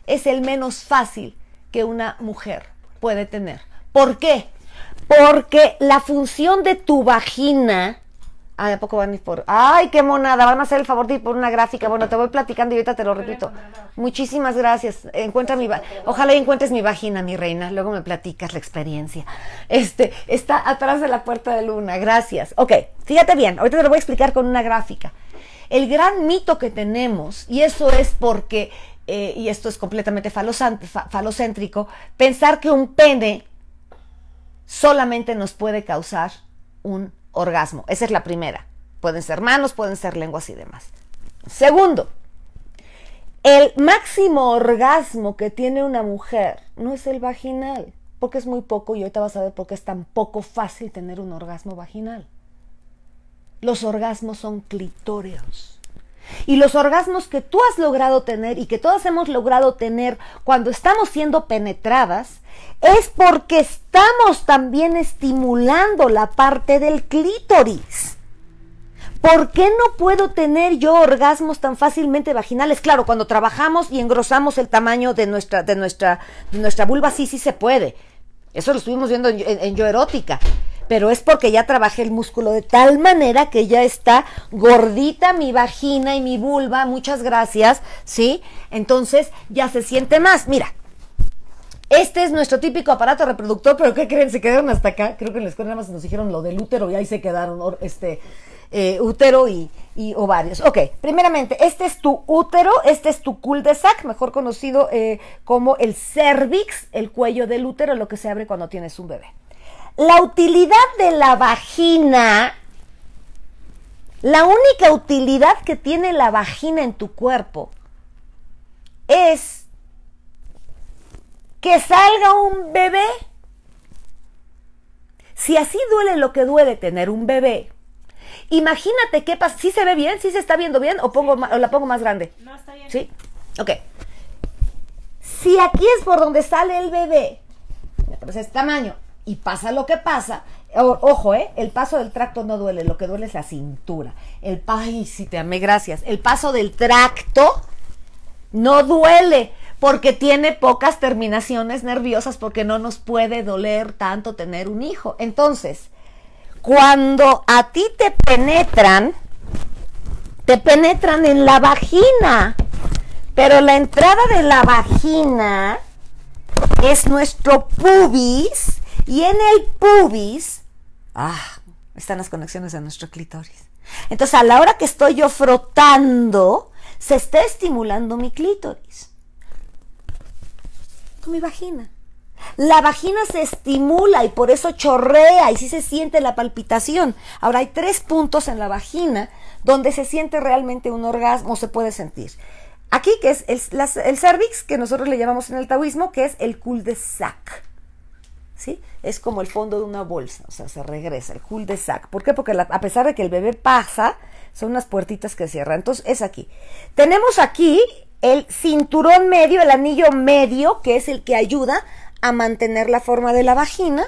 es el menos fácil que una mujer puede tener. ¿Por qué? Porque la función de tu vagina. Ay, ¿a poco van a por.? ¡Ay, qué monada! Van a hacer el favor de ir por una gráfica. Bueno, te voy platicando y ahorita te lo repito. Muchísimas gracias. Encuentra mi. Ojalá encuentres mi vagina, mi reina. Luego me platicas la experiencia. Este, está atrás de la puerta de luna. Gracias. Ok, fíjate bien. Ahorita te lo voy a explicar con una gráfica. El gran mito que tenemos, y eso es porque, eh, y esto es completamente falocéntrico, pensar que un pene solamente nos puede causar un orgasmo. Esa es la primera. Pueden ser manos, pueden ser lenguas y demás. Segundo, el máximo orgasmo que tiene una mujer no es el vaginal, porque es muy poco y ahorita vas a ver por qué es tan poco fácil tener un orgasmo vaginal. Los orgasmos son clitóreos. Y los orgasmos que tú has logrado tener y que todas hemos logrado tener cuando estamos siendo penetradas es porque estamos también estimulando la parte del clítoris. ¿Por qué no puedo tener yo orgasmos tan fácilmente vaginales? Claro, cuando trabajamos y engrosamos el tamaño de nuestra, de nuestra, nuestra vulva, sí, sí se puede. Eso lo estuvimos viendo en Yo Erótica pero es porque ya trabajé el músculo de tal manera que ya está gordita mi vagina y mi vulva, muchas gracias, ¿sí? Entonces ya se siente más. Mira, este es nuestro típico aparato reproductor, pero ¿qué creen? Se quedaron hasta acá. Creo que en la escuela nada más nos dijeron lo del útero y ahí se quedaron, este, eh, útero y, ovarios. Ok, primeramente, este es tu útero, este es tu cul-de-sac, mejor conocido eh, como el cervix, el cuello del útero, lo que se abre cuando tienes un bebé. La utilidad de la vagina, la única utilidad que tiene la vagina en tu cuerpo es que salga un bebé. Si así duele lo que duele tener un bebé, imagínate qué pasa. si se ve bien? si se está viendo bien? ¿O, pongo, o la pongo más grande? No, está bien. ¿Sí? Ok. Si aquí es por donde sale el bebé, entonces es tamaño, y pasa lo que pasa. ojo, ¿eh? El paso del tracto no duele, lo que duele es la cintura. El ay, sí te amé, gracias. El paso del tracto no duele porque tiene pocas terminaciones nerviosas porque no nos puede doler tanto tener un hijo. Entonces, cuando a ti te penetran, te penetran en la vagina. Pero la entrada de la vagina es nuestro pubis y en el pubis, ah, están las conexiones a nuestro clítoris. Entonces, a la hora que estoy yo frotando, se está estimulando mi clítoris. Con mi vagina. La vagina se estimula y por eso chorrea y sí se siente la palpitación. Ahora hay tres puntos en la vagina donde se siente realmente un orgasmo, se puede sentir. Aquí que es el, el cervix, que nosotros le llamamos en el taoísmo, que es el cul de sac. ¿sí? Es como el fondo de una bolsa, o sea, se regresa, el cul de sac. ¿Por qué? Porque a pesar de que el bebé pasa, son unas puertitas que cierran. Entonces, es aquí. Tenemos aquí el cinturón medio, el anillo medio, que es el que ayuda a mantener la forma de la vagina.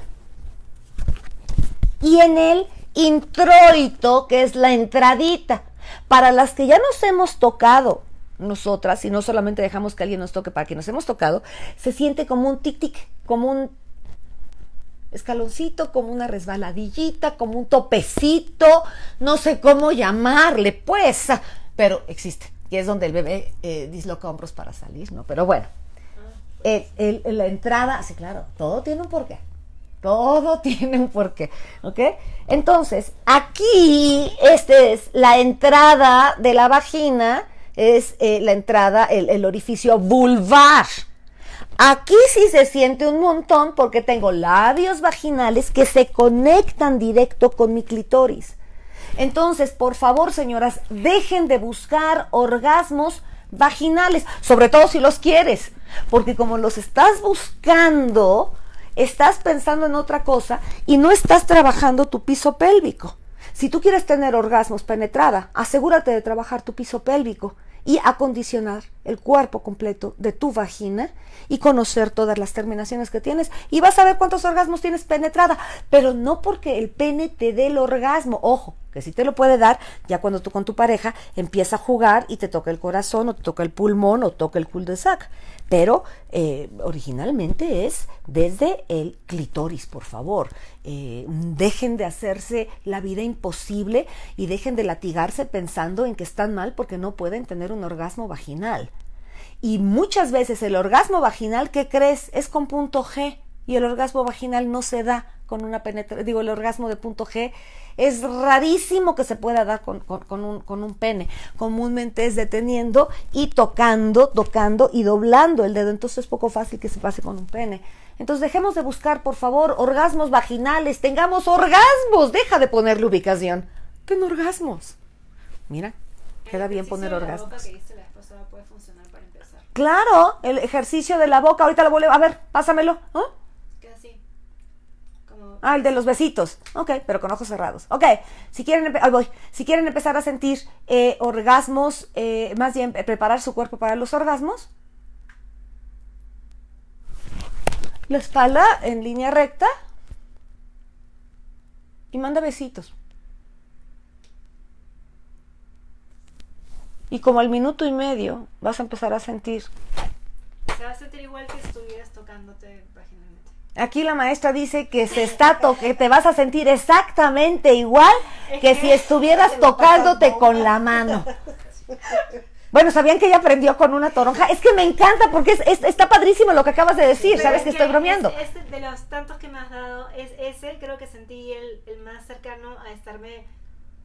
Y en el introito, que es la entradita. Para las que ya nos hemos tocado nosotras, y no solamente dejamos que alguien nos toque para que nos hemos tocado, se siente como un tic-tic, como un escaloncito, como una resbaladillita, como un topecito, no sé cómo llamarle, pues, pero existe. Y es donde el bebé eh, disloca hombros para salir, ¿no? Pero bueno, la entrada, sí, claro, todo tiene un porqué. Todo tiene un porqué, ¿ok? Entonces, aquí, esta es la entrada de la vagina, es eh, la entrada, el, el orificio vulvar, Aquí sí se siente un montón porque tengo labios vaginales que se conectan directo con mi clitoris. Entonces, por favor, señoras, dejen de buscar orgasmos vaginales, sobre todo si los quieres, porque como los estás buscando, estás pensando en otra cosa y no estás trabajando tu piso pélvico. Si tú quieres tener orgasmos penetrada, asegúrate de trabajar tu piso pélvico y acondicionar el cuerpo completo de tu vagina y conocer todas las terminaciones que tienes y vas a ver cuántos orgasmos tienes penetrada, pero no porque el pene te dé el orgasmo, ojo, que si te lo puede dar, ya cuando tú con tu pareja empieza a jugar y te toca el corazón o te toca el pulmón o toca el cul de sac. Pero eh, originalmente es desde el clitoris, por favor. Eh, dejen de hacerse la vida imposible y dejen de latigarse pensando en que están mal porque no pueden tener un orgasmo vaginal. Y muchas veces el orgasmo vaginal, que crees? Es con punto G y el orgasmo vaginal no se da con una penetración, digo, el orgasmo de punto G, es rarísimo que se pueda dar con, un, pene. Comúnmente es deteniendo y tocando, tocando y doblando el dedo. Entonces es poco fácil que se pase con un pene. Entonces dejemos de buscar, por favor, orgasmos vaginales. Tengamos orgasmos. Deja de ponerle ubicación. Ten orgasmos. Mira, queda bien poner orgasmos. Claro, el ejercicio de la boca. Ahorita lo vuelvo a... ver, pásamelo. ¿no? Ah, el de los besitos. Ok, pero con ojos cerrados. Ok, si quieren, voy. Si quieren empezar a sentir eh, orgasmos, eh, más bien eh, preparar su cuerpo para los orgasmos, la espalda en línea recta y manda besitos. Y como al minuto y medio vas a empezar a sentir. Se va a sentir igual que estuvieras tocándote Aquí la maestra dice que se está que te vas a sentir exactamente igual que si estuvieras tocándote con la mano. Bueno, ¿sabían que ella aprendió con una toronja? Es que me encanta porque es, está padrísimo lo que acabas de decir, ¿sabes? que, estoy bromeando. de los tantos que me has dado, es ese creo que sentí el, el más cercano a estarme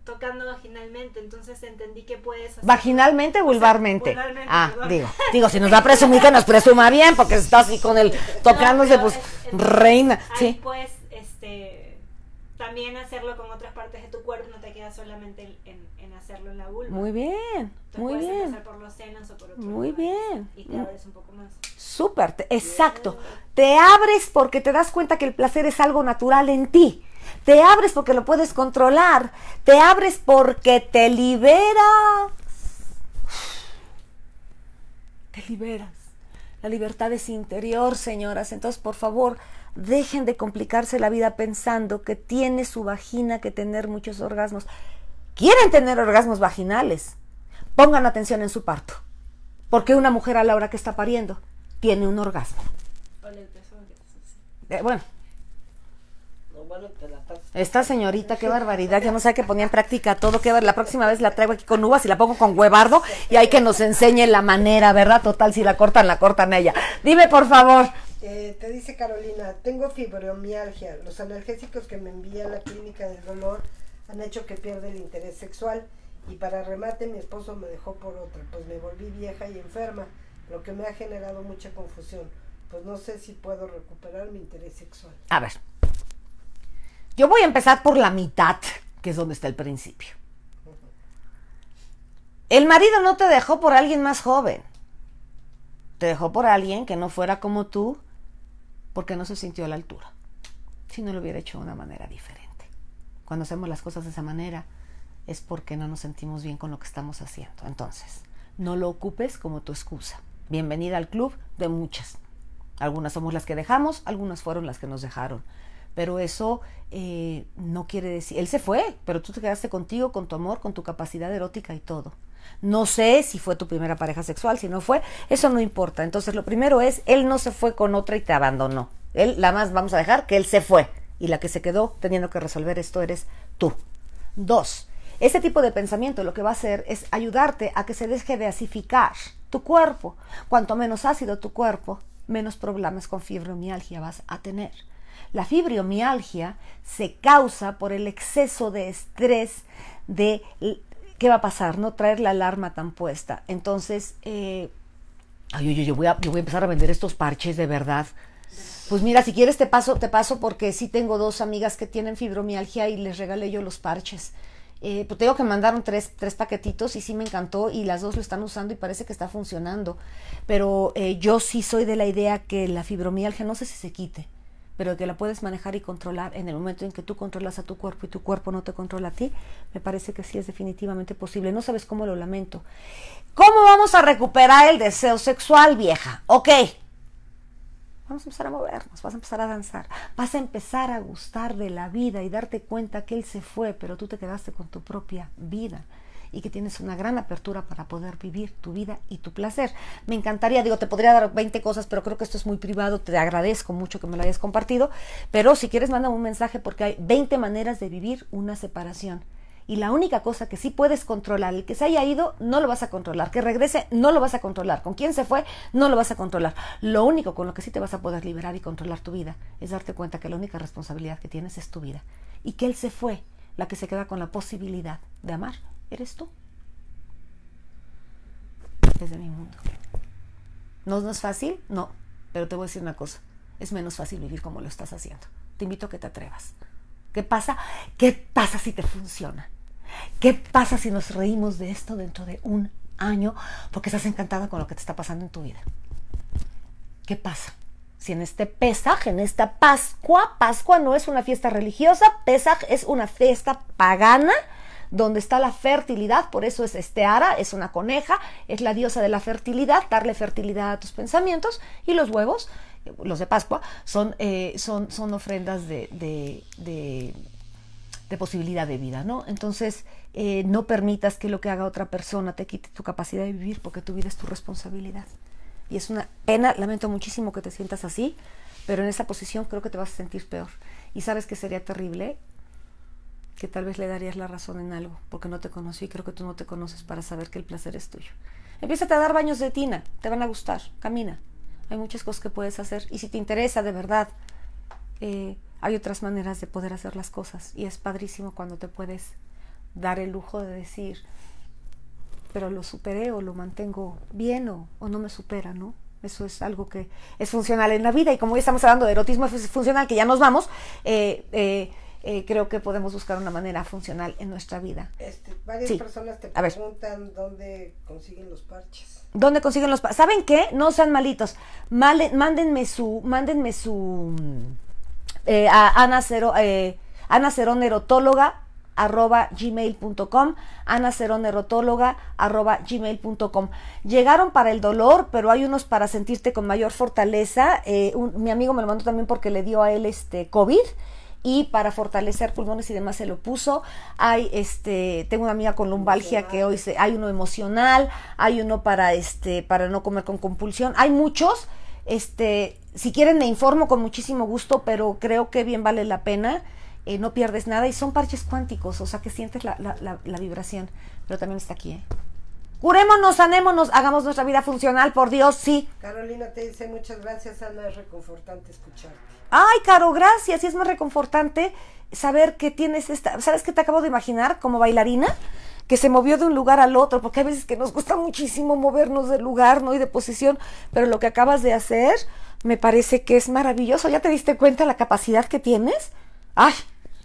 tocando vaginalmente, entonces entendí que puedes hacer vaginalmente, vulvarmente. ah, digo, digo, si nos va a presumir que nos presuma bien, porque está así con el tocándose, pues, pues reina. Ahí Puedes, este, también hacerlo con otras partes de tu cuerpo, no te queda solamente en, hacerlo en la vulva. Muy bien, muy puedes bien. por los senos o por otro Muy bien. Y te abres mm. un poco más. Súper, exacto. Te abres porque te das cuenta que el placer es algo natural en ti te abres porque lo puedes controlar. Te abres porque te liberas. Te liberas. La libertad es interior, señoras. Entonces, por favor, dejen de complicarse la vida pensando que tiene su vagina que tener muchos orgasmos. Quieren tener orgasmos vaginales. Pongan atención en su parto. Porque una mujer a la hora que está pariendo tiene un orgasmo. Bueno, esta señorita, qué barbaridad, ya no sé que ponía en práctica todo, qué la próxima vez la traigo aquí con uvas y la pongo con huevardo y hay que nos enseñe la manera, ¿verdad? Total, si la cortan, la cortan ella. Dime, por favor. Eh, te dice Carolina, tengo fibromialgia. Los analgésicos que me envía la clínica del dolor han hecho que pierda el interés sexual y para remate mi esposo me dejó por otra, pues me volví vieja y enferma, lo que me ha generado mucha confusión. Pues no sé si puedo recuperar mi interés sexual. A ver. Yo voy a empezar por la mitad, que es donde está el principio. El marido no te dejó por alguien más joven. Te dejó por alguien que no fuera como tú porque no se sintió a la altura. Si no lo hubiera hecho de una manera diferente. Cuando hacemos las cosas de esa manera es porque no nos sentimos bien con lo que estamos haciendo. Entonces, no lo ocupes como tu excusa. Bienvenida al club de muchas. Algunas somos las que dejamos, algunas fueron las que nos dejaron pero eso eh, no quiere decir, él se fue, pero tú te quedaste contigo, con tu amor, con tu capacidad erótica y todo. No sé si fue tu primera pareja sexual, si no fue, eso no importa. Entonces lo primero es, él no se fue con otra y te abandonó. Él, la más vamos a dejar que él se fue. Y la que se quedó teniendo que resolver esto eres tú. Dos, este tipo de pensamiento lo que va a hacer es ayudarte a que se deje de asificar tu cuerpo. Cuanto menos ácido tu cuerpo, menos problemas con fibromialgia vas a tener. La fibromialgia se causa por el exceso de estrés de qué va a pasar, no traer la alarma tan puesta. Entonces, eh, ay, yo, yo, voy a, voy a empezar a vender estos parches de verdad. Pues mira, si quieres te paso, te paso porque sí tengo dos amigas que tienen fibromialgia y les regalé yo los parches. Eh, pues tengo que mandaron tres, paquetitos y sí me encantó y las dos lo están usando y parece que está funcionando. Pero eh, yo sí soy de la idea que la fibromialgia no sé si se quite pero que la puedes manejar y controlar en el momento en que tú controlas a tu cuerpo y tu cuerpo no te controla a ti, me parece que sí es definitivamente posible. No sabes cómo lo lamento. ¿Cómo vamos a recuperar el deseo sexual, vieja? Ok. Vamos a empezar a movernos, vas a empezar a danzar, vas a empezar a gustar de la vida y darte cuenta que él se fue, pero tú te quedaste con tu propia vida y que tienes una gran apertura para poder vivir tu vida y tu placer. Me encantaría, digo, te podría dar 20 cosas, pero creo que esto es muy privado, te agradezco mucho que me lo hayas compartido, pero si quieres manda un mensaje porque hay 20 maneras de vivir una separación. Y la única cosa que sí puedes controlar, el que se haya ido, no lo vas a controlar. Que regrese, no lo vas a controlar. Con quién se fue, no lo vas a controlar. Lo único con lo que sí te vas a poder liberar y controlar tu vida es darte cuenta que la única responsabilidad que tienes es tu vida. Y que él se fue, la que se queda con la posibilidad de amar eres tú. Desde mi mundo. ¿No, ¿No es fácil? No, pero te voy a decir una cosa. Es menos fácil vivir como lo estás haciendo. Te invito a que te atrevas. ¿Qué pasa? ¿Qué pasa si te funciona? ¿Qué pasa si nos reímos de esto dentro de un año porque estás encantada con lo que te está pasando en tu vida? ¿Qué pasa? Si en este Pesaj, en esta Pascua, Pascua no es una fiesta religiosa, Pesaj es una fiesta pagana donde está la fertilidad, por eso es Esteara, es una coneja, es la diosa de la fertilidad, darle fertilidad a tus pensamientos y los huevos, los de Pascua, son, eh, son, ofrendas de, posibilidad de vida, ¿no? Entonces, eh, no permitas que lo que haga otra persona te quite tu capacidad de vivir porque tu vida es tu responsabilidad. Y es una pena, lamento muchísimo que te sientas así, pero en esa posición creo que te vas a sentir peor. Y sabes que sería terrible que tal vez le darías la razón en algo, porque no te conocí, creo que tú no te conoces para saber que el placer es tuyo. Empieza a dar baños de tina, te van a gustar, camina. Hay muchas cosas que puedes hacer y si te interesa de verdad, eh, hay otras maneras de poder hacer las cosas y es padrísimo cuando te puedes dar el lujo de decir, pero lo superé o lo mantengo bien o, no me supera, ¿no? Eso es algo que es funcional en la vida y como hoy estamos hablando de erotismo es funcional, que ya nos vamos, eh, eh, eh, creo que podemos buscar una manera funcional en nuestra vida. Este, varias personas te preguntan dónde consiguen los parches. ¿Dónde consiguen los parches? ¿Saben qué? No sean malitos. mándenme su, mándenme su mm, eh, a Ana Cero, eh, Ana Cerón gmail.com, Llegaron para el dolor, pero hay unos para sentirte con mayor fortaleza. Eh, mi amigo me lo mandó también porque le dio a él este COVID y para fortalecer pulmones y demás se lo puso. Hay este, tengo una amiga con lumbalgia que hoy se, hay uno emocional, hay uno para este, para no comer con compulsión, hay muchos. Este, si quieren me informo con muchísimo gusto, pero creo que bien vale la pena. Eh, no pierdes nada y son parches cuánticos, o sea que sientes la, vibración, pero también está aquí. ¿eh? Curémonos, sanémonos, hagamos nuestra vida funcional, por Dios, sí. Carolina te dice muchas gracias, Ana, es reconfortante escucharte. Ay, Caro, gracias, y es más reconfortante saber que tienes esta, ¿sabes qué te acabo de imaginar como bailarina? que se movió de un lugar al otro, porque a veces que nos gusta muchísimo movernos de lugar, ¿no? Y de posición, pero lo que acabas de hacer me parece que es maravilloso. ¿Ya te diste cuenta la capacidad que tienes? ¡Ay!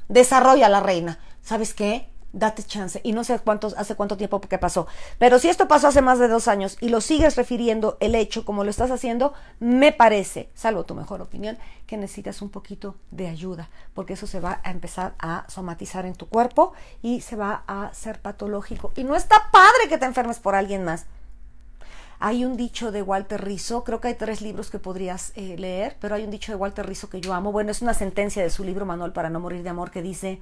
Desarrolla la reina. ¿Sabes qué? date chance. Y no sé cuántos, hace cuánto tiempo que pasó. Pero si esto pasó hace más de dos años y lo sigues refiriendo el hecho como lo estás haciendo, me parece, salvo tu mejor opinión, que necesitas un poquito de ayuda, porque eso se va a empezar a somatizar en tu cuerpo y se va a ser patológico. Y no está padre que te enfermes por alguien más. Hay un dicho de Walter Rizzo, creo que hay tres libros que podrías eh, leer, pero hay un dicho de Walter Rizzo que yo amo. Bueno, es una sentencia de su libro Manual para no morir de amor que dice,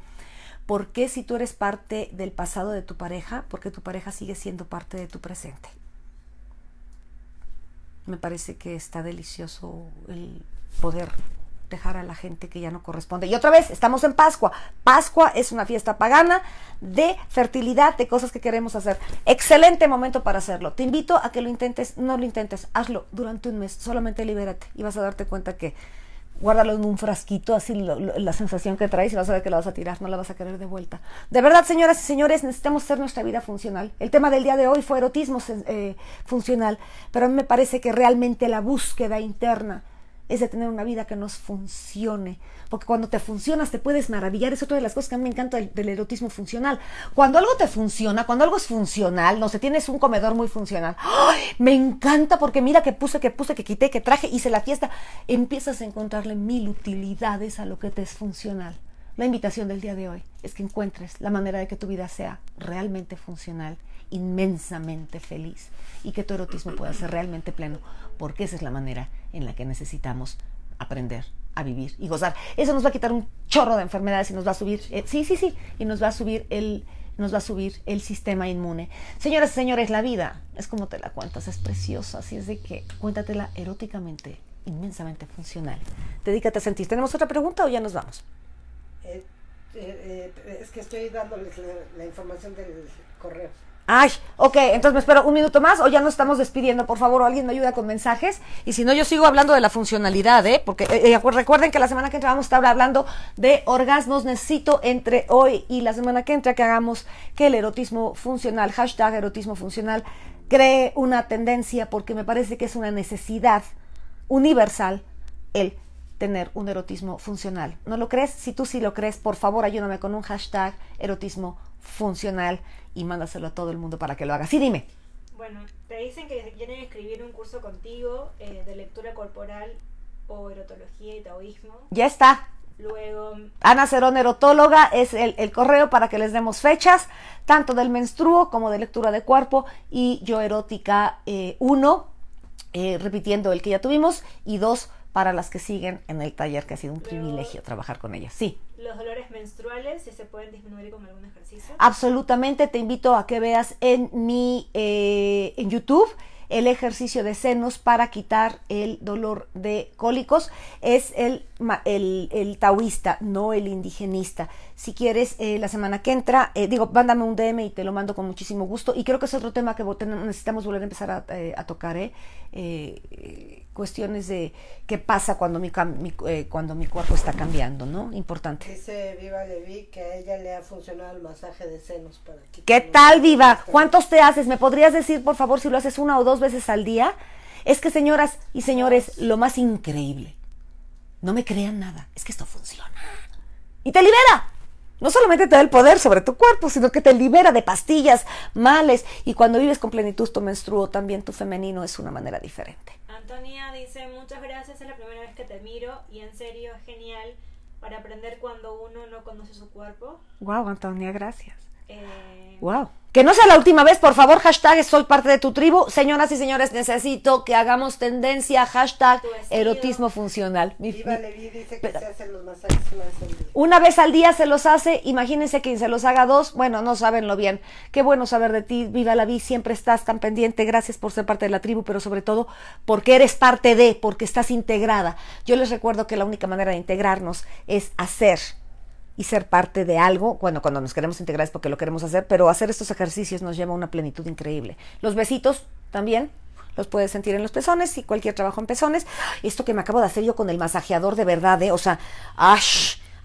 ¿Por qué si tú eres parte del pasado de tu pareja? Porque tu pareja sigue siendo parte de tu presente. Me parece que está delicioso el poder dejar a la gente que ya no corresponde. Y otra vez, estamos en Pascua. Pascua es una fiesta pagana de fertilidad, de cosas que queremos hacer. Excelente momento para hacerlo. Te invito a que lo intentes, no lo intentes, hazlo durante un mes, solamente libérate y vas a darte cuenta que guárdalo en un frasquito, así la sensación que traes y vas a ver que la vas a tirar, no la vas a querer de vuelta. De verdad, señoras y señores, necesitamos ser nuestra vida funcional. El tema del día de hoy fue erotismo eh, funcional, pero a mí me parece que realmente la búsqueda interna es de tener una vida que nos funcione. Porque cuando te funcionas te puedes maravillar. Es otra de las cosas que a mí me encanta del, erotismo funcional. Cuando algo te funciona, cuando algo es funcional, no sé, tienes un comedor muy funcional. ¡Ay! Me encanta porque mira que puse, que puse, que quité, que traje, hice la fiesta. Empiezas a encontrarle mil utilidades a lo que te es funcional. La invitación del día de hoy es que encuentres la manera de que tu vida sea realmente funcional inmensamente feliz y que tu erotismo pueda ser realmente pleno, porque esa es la manera en la que necesitamos aprender a vivir y gozar. Eso nos va a quitar un chorro de enfermedades y nos va a subir, eh, sí, sí, sí, y nos va a subir el nos va a subir el sistema inmune. Señoras y señores, la vida es como te la cuentas, es preciosa, así es de que cuéntatela eróticamente, inmensamente funcional. Dedícate a sentir. ¿Tenemos otra pregunta o ya nos vamos? Eh, eh, es que estoy dándoles la información del correo. Ay, ok, entonces me espero un minuto más o ya nos estamos despidiendo, por favor, alguien me ayuda con mensajes. Y si no, yo sigo hablando de la funcionalidad, ¿eh? Porque eh, eh, recuerden que la semana que entra vamos a estar hablando de orgasmos. Necesito entre hoy y la semana que entra que hagamos que el erotismo funcional, hashtag erotismo funcional, cree una tendencia porque me parece que es una necesidad universal el tener un erotismo funcional. ¿No lo crees? Si tú sí lo crees, por favor, ayúdame con un hashtag erotismo funcional y mándaselo a todo el mundo para que lo haga. Sí, dime. Bueno, te dicen que quieren escribir un curso contigo eh, de lectura corporal o erotología y taoísmo. Ya está. Luego. Ana Cerón, erotóloga, es el, correo para que les demos fechas, tanto del menstruo como de lectura de cuerpo y yo erótica 1, eh, eh, repitiendo el que ya tuvimos, y dos para las que siguen en el taller, que ha sido un privilegio trabajar con ellas. Sí. Los dolores menstruales, si se pueden disminuir con algunas Absolutamente, te invito a que veas en mi eh, en YouTube el ejercicio de senos para quitar el dolor de cólicos. Es el el, taoísta, no el indigenista. Si quieres, eh, la semana que entra, eh, digo, mándame un DM y te lo mando con muchísimo gusto. Y creo que es otro tema que necesitamos volver a empezar a, eh, tocar, cuestiones de qué pasa cuando mi, cuando mi cuerpo está cambiando, ¿no? Importante. Dice Viva Levi que a ella le ha funcionado el masaje de senos para aquí. ¿Qué tal, Viva? ¿Cuántos te haces? ¿Me podrías decir, por favor, si lo haces una o dos veces al día? Es que, señoras y señores, lo más increíble no me crean nada, es que esto funciona. Y te libera. No solamente te da el poder sobre tu cuerpo, sino que te libera de pastillas, males. Y cuando vives con plenitud tu menstruo, también tu femenino es una manera diferente. Antonia dice, muchas gracias, es la primera vez que te miro y en serio es genial para aprender cuando uno no conoce su cuerpo. Wow, Antonia, gracias. Eh, Wow. Que no sea la última vez, por favor, hashtag soy parte de tu tribu. Señoras y señores, necesito que hagamos tendencia, hashtag erotismo funcional. Viva Levi dice que se hacen los masajes una vez al día. Una vez al día se los hace, imagínense quien se los haga dos, bueno, no lo bien. Qué bueno saber de ti, Viva la Levi, siempre estás tan pendiente, gracias por ser parte de la tribu, pero sobre todo porque eres parte de, porque estás integrada. Yo les recuerdo que la única manera de integrarnos es hacer y ser parte de algo, bueno, cuando nos queremos integrar es porque lo queremos hacer, pero hacer estos ejercicios nos lleva a una plenitud increíble. Los besitos también, los puedes sentir en los pezones y cualquier trabajo en pezones. Esto que me acabo de hacer yo con el masajeador de verdad, ¿eh? o sea,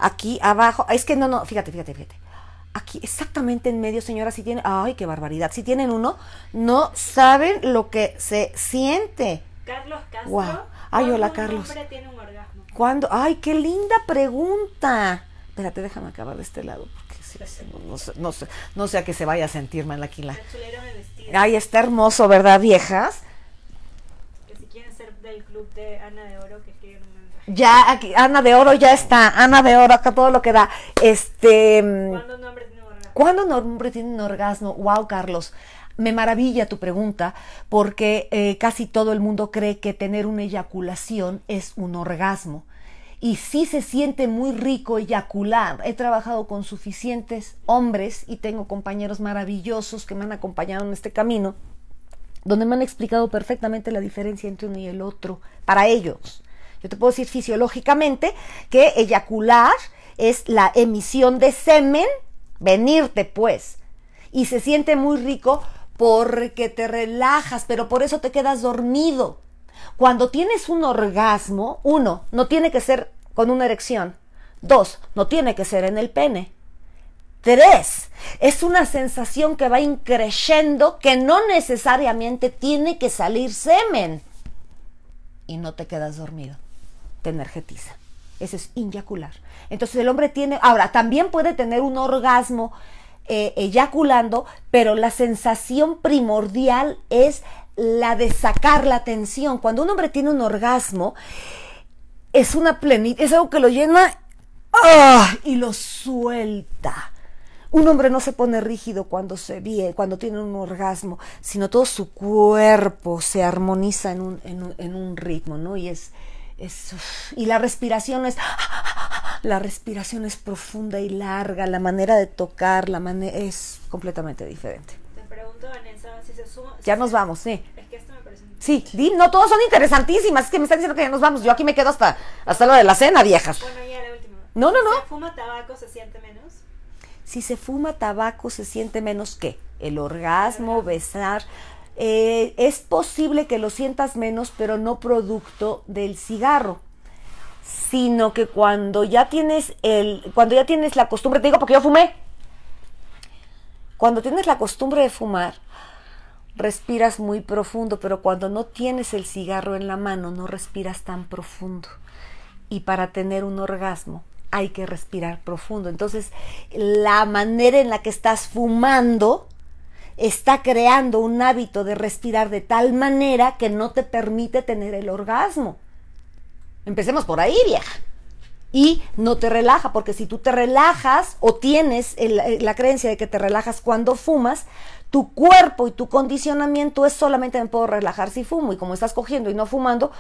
aquí abajo, es que no, no, fíjate, fíjate, fíjate. Aquí, exactamente en medio, señora, si tienen, ay, qué barbaridad, si tienen uno, no saben lo que se siente. Carlos Castro. Ay, hola, Carlos. Tiene un orgasmo? Ay, qué linda pregunta. Espérate, déjame acabar de este lado, porque no, sé, no, sé, a qué se vaya a sentir mal aquí Ay, está hermoso, ¿verdad, viejas? Que si quieren ser del club de Ana de Oro, que quieren un Ya, aquí, Ana de Oro ya está, Ana de Oro, acá todo lo que da. Este... Mm, ¿Cuándo un hombre tiene un orgasmo? ¿Cuándo un hombre tiene un orgasmo? Wow, Carlos me maravilla tu pregunta porque eh, casi todo el mundo cree que tener una eyaculación es un orgasmo y sí se siente muy rico eyacular. He trabajado con suficientes hombres y tengo compañeros maravillosos que me han acompañado en este camino, donde me han explicado perfectamente la diferencia entre uno y el otro para ellos. Yo te puedo decir fisiológicamente que eyacular es la emisión de semen, venirte pues, y se siente muy rico porque te relajas, pero por eso te quedas dormido. Cuando tienes un orgasmo, uno, no tiene que ser con una erección. Dos, no tiene que ser en el pene. Tres, es una sensación que va increyendo que no necesariamente tiene que salir semen. Y no te quedas dormido, te energetiza. Eso es inyacular. Entonces el hombre tiene, ahora, también puede tener un orgasmo eh, eyaculando, pero la sensación primordial es la de sacar la tensión Cuando un hombre tiene un orgasmo, es una plenitud, es algo que lo llena ¡ah! y lo suelta. Un hombre no se pone rígido cuando se vie, cuando tiene un orgasmo, sino todo su cuerpo se armoniza en un, ritmo, ¿no? Y es, y la respiración es la respiración es profunda y larga, la manera de tocar, la es completamente diferente. Te pregunto, ya nos vamos, sí. Es que esto me parece sí, no todas son interesantísimas, es que me están diciendo que ya nos vamos. Yo aquí me quedo hasta, hasta lo de la cena, viejas. Bueno, ya la última. No, no, no. ¿Si ¿Se fuma tabaco se siente menos? Si se fuma tabaco se siente menos qué? El orgasmo, besar. Eh, es posible que lo sientas menos, pero no producto del cigarro sino que cuando ya tienes el cuando ya tienes la costumbre, te digo porque yo fumé. Cuando tienes la costumbre de fumar, respiras muy profundo, pero cuando no tienes el cigarro en la mano no respiras tan profundo. Y para tener un orgasmo hay que respirar profundo. Entonces, la manera en la que estás fumando está creando un hábito de respirar de tal manera que no te permite tener el orgasmo. Empecemos por ahí, vieja. Y no te relaja, porque si tú te relajas o tienes eh, la creencia de que te relajas cuando fumas, tu cuerpo y tu condicionamiento es solamente me puedo relajar si fumo y como estás cogiendo y no fumando,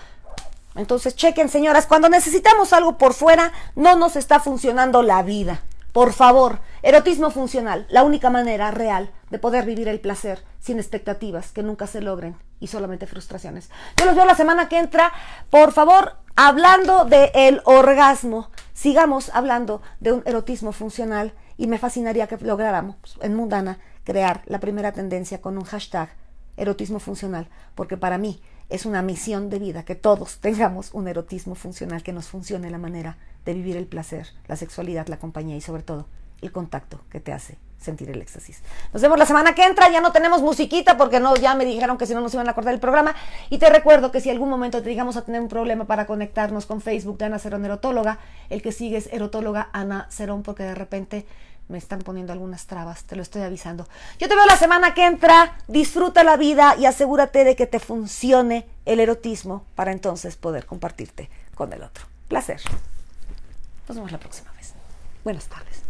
entonces chequen señoras, cuando necesitamos algo por fuera no nos está funcionando la vida. Por favor, erotismo funcional, la única manera real de poder vivir el placer sin expectativas que nunca se logren y solamente frustraciones. Yo los veo la semana que entra. Por favor, hablando del orgasmo, sigamos hablando de un erotismo funcional y me fascinaría que lográramos en Mundana crear la primera tendencia con un hashtag erotismo funcional, porque para mí es una misión de vida que todos tengamos un erotismo funcional que nos funcione la manera de vivir el placer, la sexualidad, la compañía y sobre todo el contacto que te hace sentir el éxtasis. Nos vemos la semana que entra, ya no tenemos musiquita porque no ya me dijeron que si no nos iban a acordar el programa y te recuerdo que si algún momento te digamos a tener un problema para conectarnos con Facebook de Ana Cerón Erotóloga, el que sigue es Erotóloga Ana Cerón porque de repente me están poniendo algunas trabas, te lo estoy avisando. Yo te veo la semana que entra, disfruta la vida y asegúrate de que te funcione el erotismo para entonces poder compartirte con el otro. Placer. Nos vemos la próxima vez. Buenas tardes.